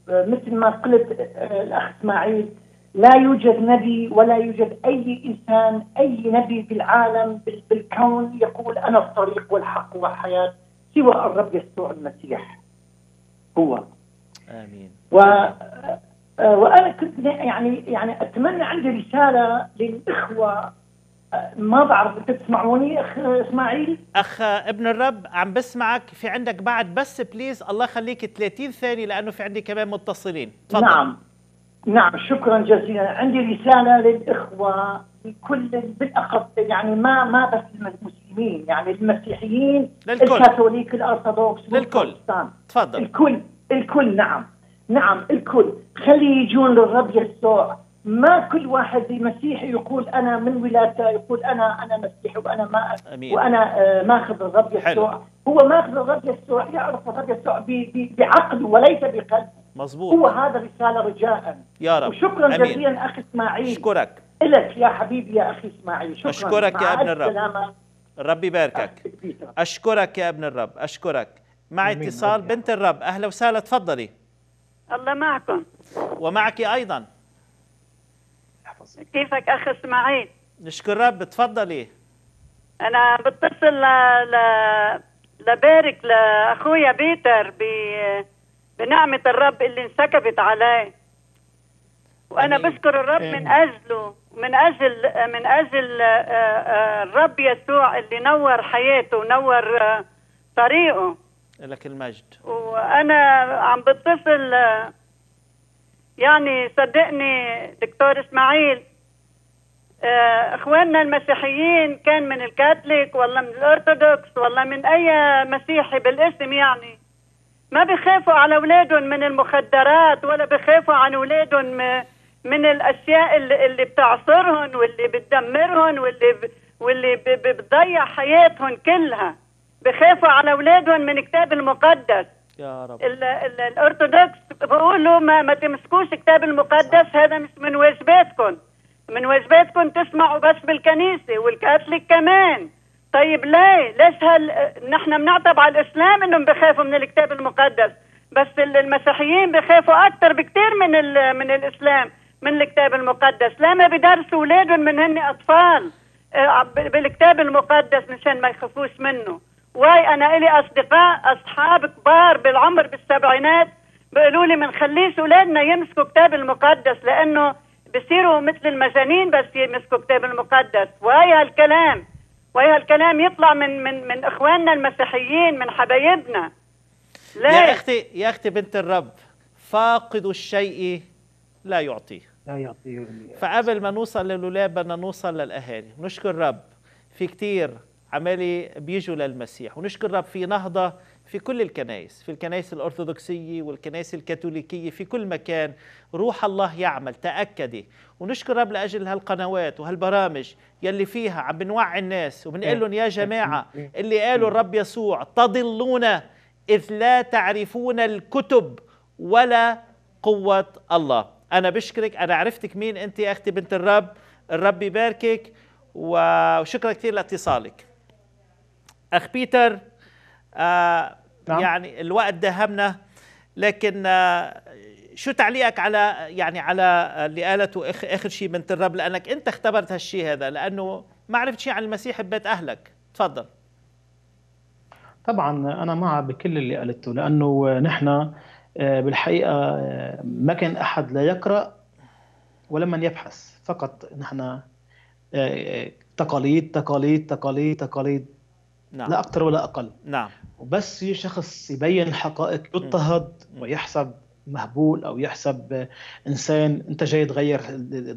آه، مثل ما قلت آه، الاخ اسماعيل لا يوجد نبي ولا يوجد اي انسان اي نبي في العالم بالكون يقول انا الطريق والحق والحياه سوى الرب يسوع المسيح هو امين و آه، وانا كنت يعني يعني اتمنى عندي رساله للاخوه ما بعرف انت تسمعوني اخ اسماعيل اخ ابن الرب عم بسمعك في عندك بعد بس بليز الله خليك 30 ثانيه لانه في عندي كمان متصلين تفضل نعم نعم شكرا جزيلا عندي رساله للاخوه لكل بالاخص يعني ما ما بس المسلمين يعني المسيحيين للكل. الكاثوليك الارثوذكس للكل تفضل الكل الكل نعم نعم الكل خلي يجون للرب يسوع ما كل واحد مسيحي يقول انا من ولادته يقول انا انا مسيحي وانا ما أمين. وانا آه، ماخذ الرب يسوع هو ماخذ الرب يسوع يعرف الرب يسوع بعقله وليس بقلبه مظبوط هو هذا رساله رجاء يا رب وشكرا جزيلا اخي اسماعيل اشكرك لك يا حبيبي يا اخي اسماعيل شكرا اشكرك يا ابن الرب ربي يباركك اشكرك يا ابن الرب اشكرك مع اتصال بنت الرب اهلا وسهلا تفضلي الله معكم ومعك ايضا يحفظك كيفك اخ اسماعيل نشكر رب تفضلي انا بتصل ل... ل... لبارك لاخويا بيتر ب... بنعمه الرب اللي انسكبت عليه وانا أمين. بشكر الرب أمين. من اجله من اجل من اجل آه، آه، الرب يسوع اللي نور حياته ونور آه، طريقه لك المجد وانا عم بتصل يعني صدقني دكتور اسماعيل آه، اخواننا المسيحيين كان من الكاثوليك ولا من الارثوذكس ولا من اي مسيحي بالاسم يعني ما بخافوا على اولادهم من المخدرات ولا بخافوا عن اولادهم من الاشياء اللي, اللي بتعصرهم واللي بتدمرهم واللي ب... واللي ب... بتضيع حياتهم كلها بخافوا على اولادهم من الكتاب المقدس يا رب الأرثوذكس بيقولوا ما, ما تمسكوش الكتاب المقدس هذا مش من واجباتكم من واجباتكم تسمعوا بس بالكنيسة والكاثوليك كمان طيب ليه؟ ليش هل نحن بنعتب على الإسلام إنهم بخافوا من الكتاب المقدس بس المسيحيين بخافوا أكثر بكثير من من الإسلام من الكتاب المقدس لا ما بدرسوا أولادهم من هن أطفال آه، بالكتاب المقدس مشان ما يخافوش منه واي انا الي اصدقاء اصحاب كبار بالعمر بالسبعينات بيقولوا لي ما نخليش اولادنا يمسكوا كتاب المقدس لانه بصيروا مثل المجانين بس يمسكوا كتاب المقدس واي هالكلام واي هالكلام يطلع من من من اخواننا المسيحيين من حبايبنا لا يا اختي يا اختي بنت الرب فاقد الشيء لا يعطيه لا يعطيه فقبل ما نوصل للولاد بدنا نوصل للاهالي نشكر الرب في كتير عمالي بيجوا للمسيح ونشكر رب في نهضة في كل الكنائس في الكنائس الأرثوذكسية والكنائس الكاثوليكية في كل مكان روح الله يعمل تأكدي ونشكر رب لأجل هالقنوات وهالبرامج يلي فيها عم بنوعي الناس وبنقول لهم يا جماعة اللي قالوا الرب يسوع تضلون إذ لا تعرفون الكتب ولا قوة الله أنا بشكرك أنا عرفتك مين أنت يا أختي بنت الرب الرب يباركك وشكرا كثير لاتصالك اخ بيتر آه نعم. يعني الوقت داهمنا لكن آه شو تعليقك على يعني على اللي قالته إخ اخر شيء بنت الرب لانك انت اختبرت هالشيء هذا لانه ما عرفت شيء عن المسيح ببيت اهلك تفضل طبعا انا مع بكل اللي قالته لانه نحن آه، بالحقيقه آه، ما كان احد لا يقرا ولا من يبحث فقط نحن آه، تقاليد تقاليد تقاليد تقاليد نعم. لا اكثر ولا اقل نعم وبس في شخص يبين حقائق يضطهد ويحسب مهبول او يحسب انسان انت جاي تغير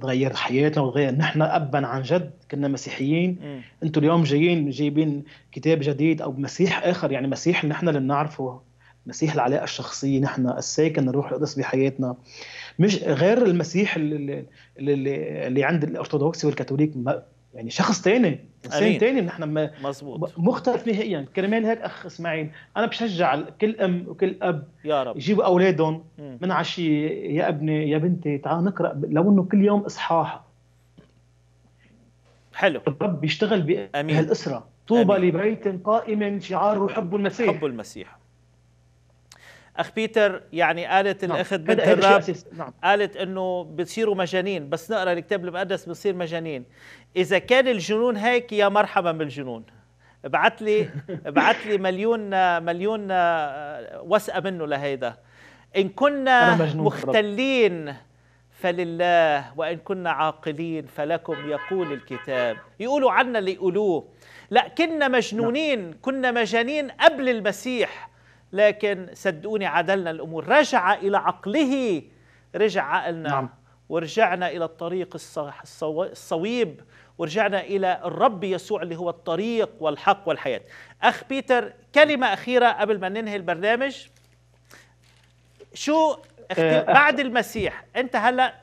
تغير حياتنا وتغير نحن ابا عن جد كنا مسيحيين انتم اليوم جايين جايبين كتاب جديد او مسيح اخر يعني مسيح نحن اللي بنعرفه مسيح العلاقه الشخصيه نحن الساكن الروح القدس بحياتنا مش غير المسيح اللي, اللي, اللي عند الارثوذكس والكاثوليك يعني شخص ثاني انسان ثاني نحن مزبوط مختلف نهائيا كرمال هيك اخ اسماعيل انا بشجع كل ام وكل اب يا رب يجيبوا اولادهم من عشي يا ابني يا بنتي تعال نقرا لو انه كل يوم اصحاح حلو الرب بيشتغل بهالاسره طوبى لبيت قائم شعاره حب المسيح حب المسيح اخ بيتر يعني قالت نعم. الاخت بنت الرب نعم. قالت انه بتصيروا مجانين بس نقرا الكتاب المقدس بتصير مجانين اذا كان الجنون هيك يا مرحبا بالجنون ابعت لي ابعت لي مليون مليون آه، وثقه منه لهيدا ان كنا مختلين فلله وان كنا عاقلين فلكم يقول الكتاب يقولوا عنا اللي يقولوه لا كنا مجنونين نعم. كنا مجانين قبل المسيح لكن صدقوني عدلنا الامور رجع الى عقله رجع عقلنا نعم. ورجعنا الى الطريق الصويب ورجعنا إلى الرب يسوع اللي هو الطريق والحق والحياة أخ بيتر كلمة أخيرة قبل ما ننهي البرنامج شو آه، بعد المسيح أنت هلأ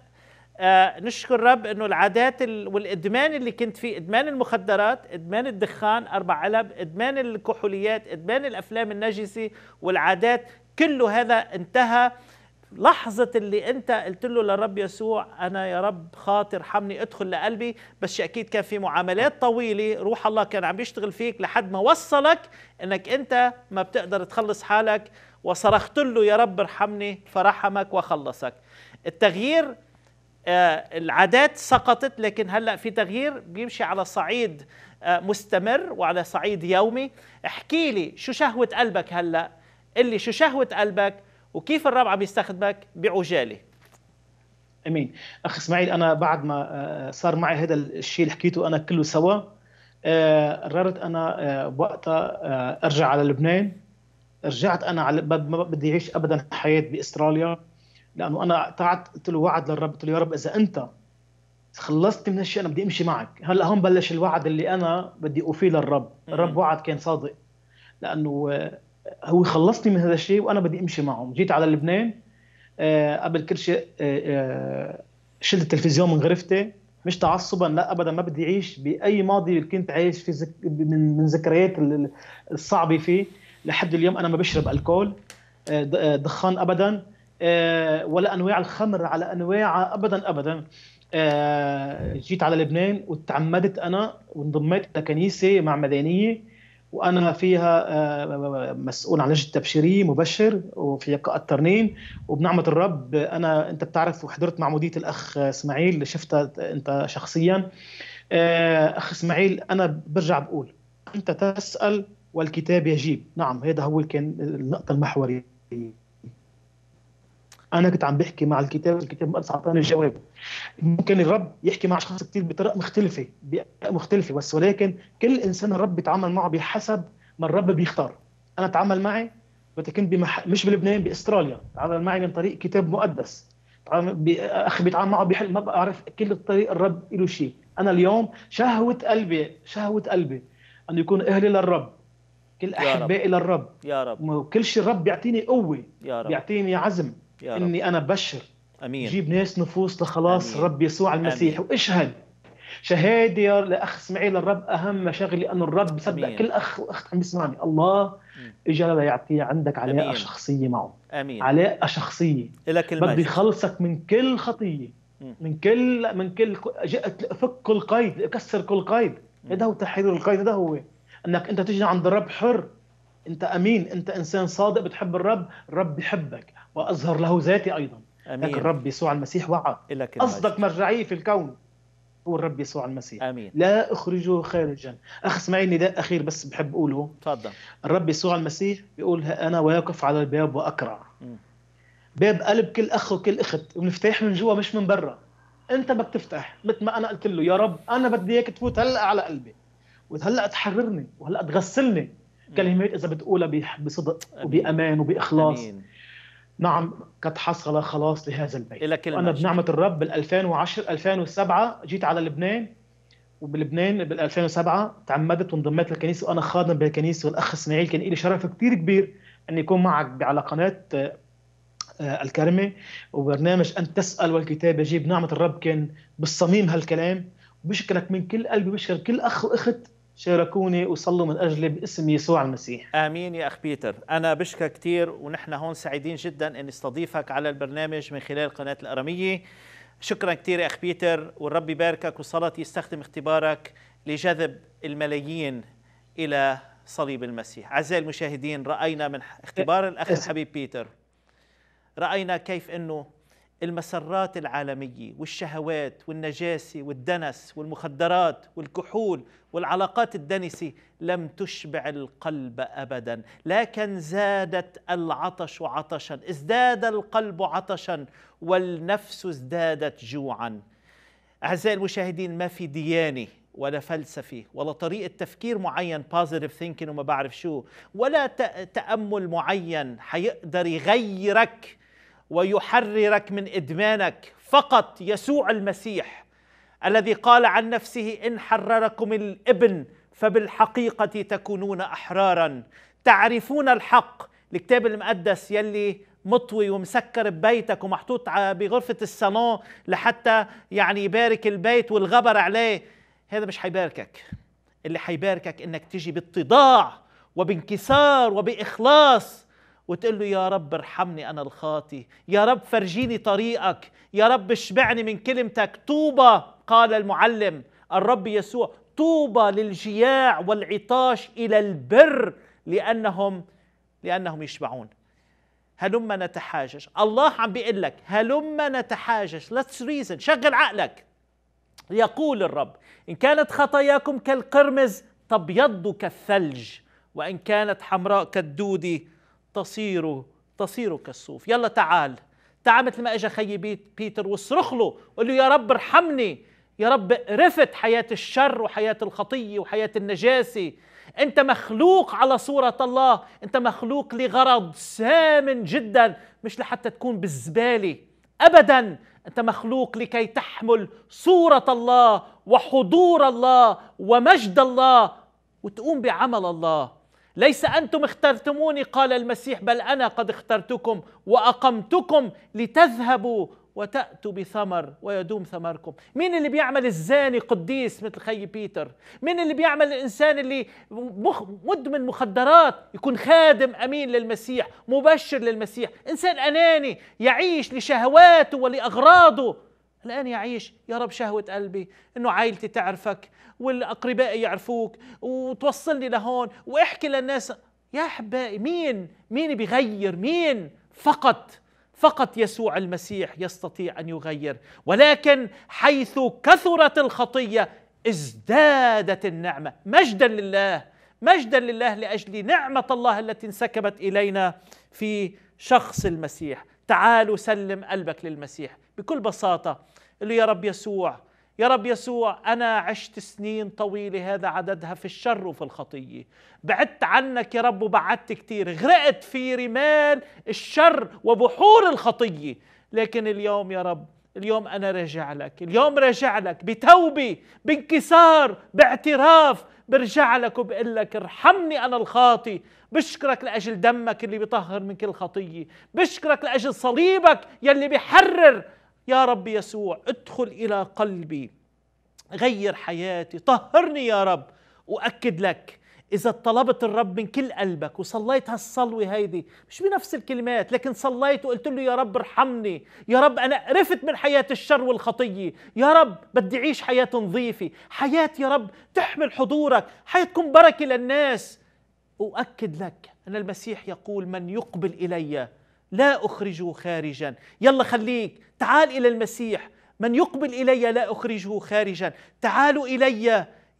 آه نشكر الرب أنه العادات والإدمان اللي كنت فيه إدمان المخدرات إدمان الدخان أربع علب إدمان الكحوليات إدمان الأفلام النجسة والعادات كل هذا انتهى آه لحظة اللي أنت قلت له للرب يسوع أنا يا رب خاطر حمني ادخل لقلبي بس أكيد كان في معاملات طويلة روح الله كان عم يشتغل فيك لحد ما وصلك أنك أنت ما بتقدر تخلص حالك وصرخت له يا رب ارحمني فرحمك وخلصك التغيير آه، العادات سقطت لكن هلا في تغيير بيمشي على صعيد آه، مستمر وعلى صعيد يومي احكي لي شو شهوة قلبك هلا اللي شو شهوة قلبك وكيف الرابعه بيستخدمك بعجاله امين اخ اسماعيل انا بعد ما آه، صار معي هذا الشيء اللي حكيته انا كله سوا آه، قررت انا آه، وقتها ارجع على لبنان رجعت انا على ما بدي اعيش ابدا حياه باستراليا لانه انا قطعت قلت له وعد للرب قلت له يا رب اذا انت خلصت من هالشيء انا بدي امشي معك هلا هون بلش الوعد اللي انا بدي اوفيه للرب الرب وعد كان صادق لانه هو خلصني من هذا الشيء وانا بدي امشي معهم جيت على لبنان آه، قبل كل شيء آه، آه، شلت التلفزيون من غرفتي مش تعصبا لا ابدا ما بدي اعيش باي ماضي كنت عايش في زك... من من ذكريات الصعبه فيه لحد اليوم انا ما بشرب الكول دخان ابدا ولا انواع الخمر على انواعها ابدا ابدا جيت على لبنان وتعمدت انا وانضميت لكنيسه مع مدنيه وانا فيها آه، مسؤول عن لجنه تبشيريه مبشر وفي الترنيم وبنعمه الرب انا انت بتعرف وحضرت معموديه الاخ اسماعيل اللي شفتها انت شخصيا آه، اخ اسماعيل انا برجع بقول انت تسال والكتاب يجيب نعم هذا هو كان النقطه المحوريه انا كنت عم بحكي مع الكتاب الكتاب مقدس اعطاني الجواب ممكن الرب يحكي مع اشخاص كثير بطرق مختلفه مختلفه بس ولكن كل انسان الرب بيتعامل معه بحسب ما الرب بيختار انا اتعامل معي كنت بمح... مش بلبنان باستراليا تعامل معي من طريق كتاب مقدس اخي بيتعامل معه بحل ما بعرف كل الطريق الرب له شيء انا اليوم شهوه قلبي شهوه قلبي انه يكون اهلي للرب كل احبائي للرب يا رب وكل شيء الرب بيعطيني قوه يا رب بيعطيني عزم يا رب. اني انا بشر امين جيب ناس نفوس لخلاص رب يسوع المسيح أمين. واشهد شهاده لاخ اسماعيل للرب اهم مشاغلي ان الرب صدق كل اخ واخت عم يسمعني الله اجى ليعطي عندك علاقه أمين. شخصيه معه امين علاقه شخصيه لك بده يخلصك من كل خطيه من كل من كل جئت فك كل قيد كسر كل قيد هذا إيه هو تحرير القيد هذا إيه هو انك انت تجي عند الرب حر انت امين انت انسان صادق بتحب الرب الرب بحبك واظهر له ذاتي ايضا أمين. لكن الرب يسوع المسيح وعى اصدق مرجعيه في الكون هو الرب يسوع المسيح امين لا اخرجه خارجا اخ اسمعي نداء اخير بس بحب اقوله تفضل الرب يسوع المسيح بيقول انا واقف على الباب واقرع باب قلب كل اخ وكل اخت ومفتاح من جوا مش من برا انت بدك تفتح مثل ما انا قلت له يا رب انا بدي اياك تفوت هلا على قلبي وهلا تحررني وهلا تغسلني كلمات اذا بتقولها بصدق وبامان وباخلاص أمين. نعم قد حصل خلاص لهذا البيت إلى أنا بنعمة الرب بال 2010 2007 جيت على لبنان وبلبنان بال 2007 تعمدت وانضميت للكنيسه وانا خادم بالكنيسه والاخ اسماعيل كان لي شرف كثير كبير ان يكون معك على قناه آه، الكرمه وبرنامج ان تسال والكتاب يجيب نعمه الرب كان بالصميم هالكلام وبشكرك من كل قلبي بشكر كل اخ واخت شاركوني وصلوا من أجلي باسم يسوع المسيح آمين يا أخ بيتر أنا بشكى كثير ونحن هون سعيدين جدا أن استضيفك على البرنامج من خلال قناة الأرمية شكرا كثير يا أخ بيتر والرب يباركك وصلاة يستخدم اختبارك لجذب الملايين إلى صليب المسيح أعزائي المشاهدين رأينا من اختبار الأخ إيه، إيه. الحبيب بيتر رأينا كيف أنه المسرات العالمية والشهوات والنجاسة والدنس والمخدرات والكحول والعلاقات الدنسة لم تشبع القلب أبدا لكن زادت العطش عطشا ازداد القلب عطشا والنفس ازدادت جوعا أعزائي المشاهدين ما في ديانة ولا فلسفة ولا طريقة تفكير معين positive thinking وما بعرف شو ولا تأمل معين حيقدر يغيرك ويحررك من ادمانك فقط يسوع المسيح الذي قال عن نفسه ان حرركم الابن فبالحقيقه تكونون احرارا تعرفون الحق الكتاب المقدس يلي مطوي ومسكر ببيتك ومحطوط بغرفة الصالون لحتى يعني يبارك البيت والغبر عليه هذا مش حيباركك اللي حيباركك انك تجي باتضاع وبانكسار وبإخلاص وتقول له يا رب ارحمني أنا الخاطي يا رب فرجيني طريقك يا رب اشبعني من كلمتك طوبى قال المعلم الرب يسوع طوبى للجياع والعطاش إلى البر لأنهم لأنهم يشبعون هلم نتحاجج الله عم بيقول لك هلم نتحاجج ليتس ريزن شغل عقلك يقول الرب إن كانت خطاياكم كالقرمز تبيض كالثلج وإن كانت حمراء كالدودي تصير تصير كالصوف يلا تعال تعال مثل ما اجى خيي بيتر واصرخ له قول له يا رب ارحمني يا رب رفت حياة الشر وحياة الخطية وحياة النجاسة أنت مخلوق على صورة الله أنت مخلوق لغرض سام جدا مش لحتى تكون بالزبالة أبدا أنت مخلوق لكي تحمل صورة الله وحضور الله ومجد الله وتقوم بعمل الله ليس انتم اخترتموني قال المسيح بل انا قد اخترتكم واقمتكم لتذهبوا وتأتوا بثمر ويدوم ثمركم مين اللي بيعمل الزاني قديس مثل خي بيتر مين اللي بيعمل الإنسان اللي مخ مدمن مخدرات يكون خادم أمين للمسيح مبشر للمسيح إنسان أناني يعيش لشهواته ولأغراضه الآن يعيش يا رب شهوة قلبي إنه عائلتي تعرفك والأقربائي يعرفوك وتوصلني لهون وإحكي للناس يا أحبائي مين مين بيغير مين فقط فقط يسوع المسيح يستطيع أن يغير ولكن حيث كثرت الخطية ازدادت النعمة مجدا لله مجدا لله لأجل نعمة الله التي انسكبت إلينا في شخص المسيح تعالوا سلم قلبك للمسيح بكل بساطة قال له يا رب يسوع يا رب يسوع أنا عشت سنين طويلة هذا عددها في الشر وفي الخطية بعدت عنك يا رب وبعدت كتير غرقت في رمال الشر وبحور الخطية لكن اليوم يا رب اليوم أنا راجع لك اليوم راجع لك بتوبة بانكسار باعتراف برجع لك وبقول لك ارحمني أنا الخاطي بشكرك لأجل دمك اللي بيطهر من كل خطية بشكرك لأجل صليبك يلي بيحرر يا رب يسوع ادخل الى قلبي غير حياتي طهرني يا رب واكد لك إذا طلبت الرب من كل قلبك وصليت هالصلوة هيدي مش بنفس الكلمات لكن صليت وقلت له يا رب ارحمني يا رب أنا قرفت من حياة الشر والخطية يا رب بدي أعيش حياة نظيفة حياة يا رب تحمل حضورك حياة تكون بركة للناس أؤكد لك أن المسيح يقول من يقبل إليّ لا أخرجه خارجا يلا خليك تعال إلى المسيح من يقبل إلي لا أخرجه خارجا تعالوا إلي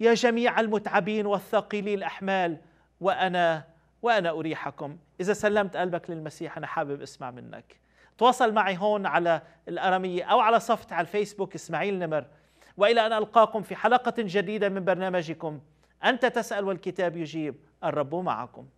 يا جميع المتعبين والثقيلي الأحمال وأنا وأنا أريحكم إذا سلمت قلبك للمسيح أنا حابب أسمع منك تواصل معي هون على الأرمية أو على صفحتي على الفيسبوك إسماعيل نمر وإلى أن ألقاكم في حلقة جديدة من برنامجكم أنت تسأل والكتاب يجيب الرب معكم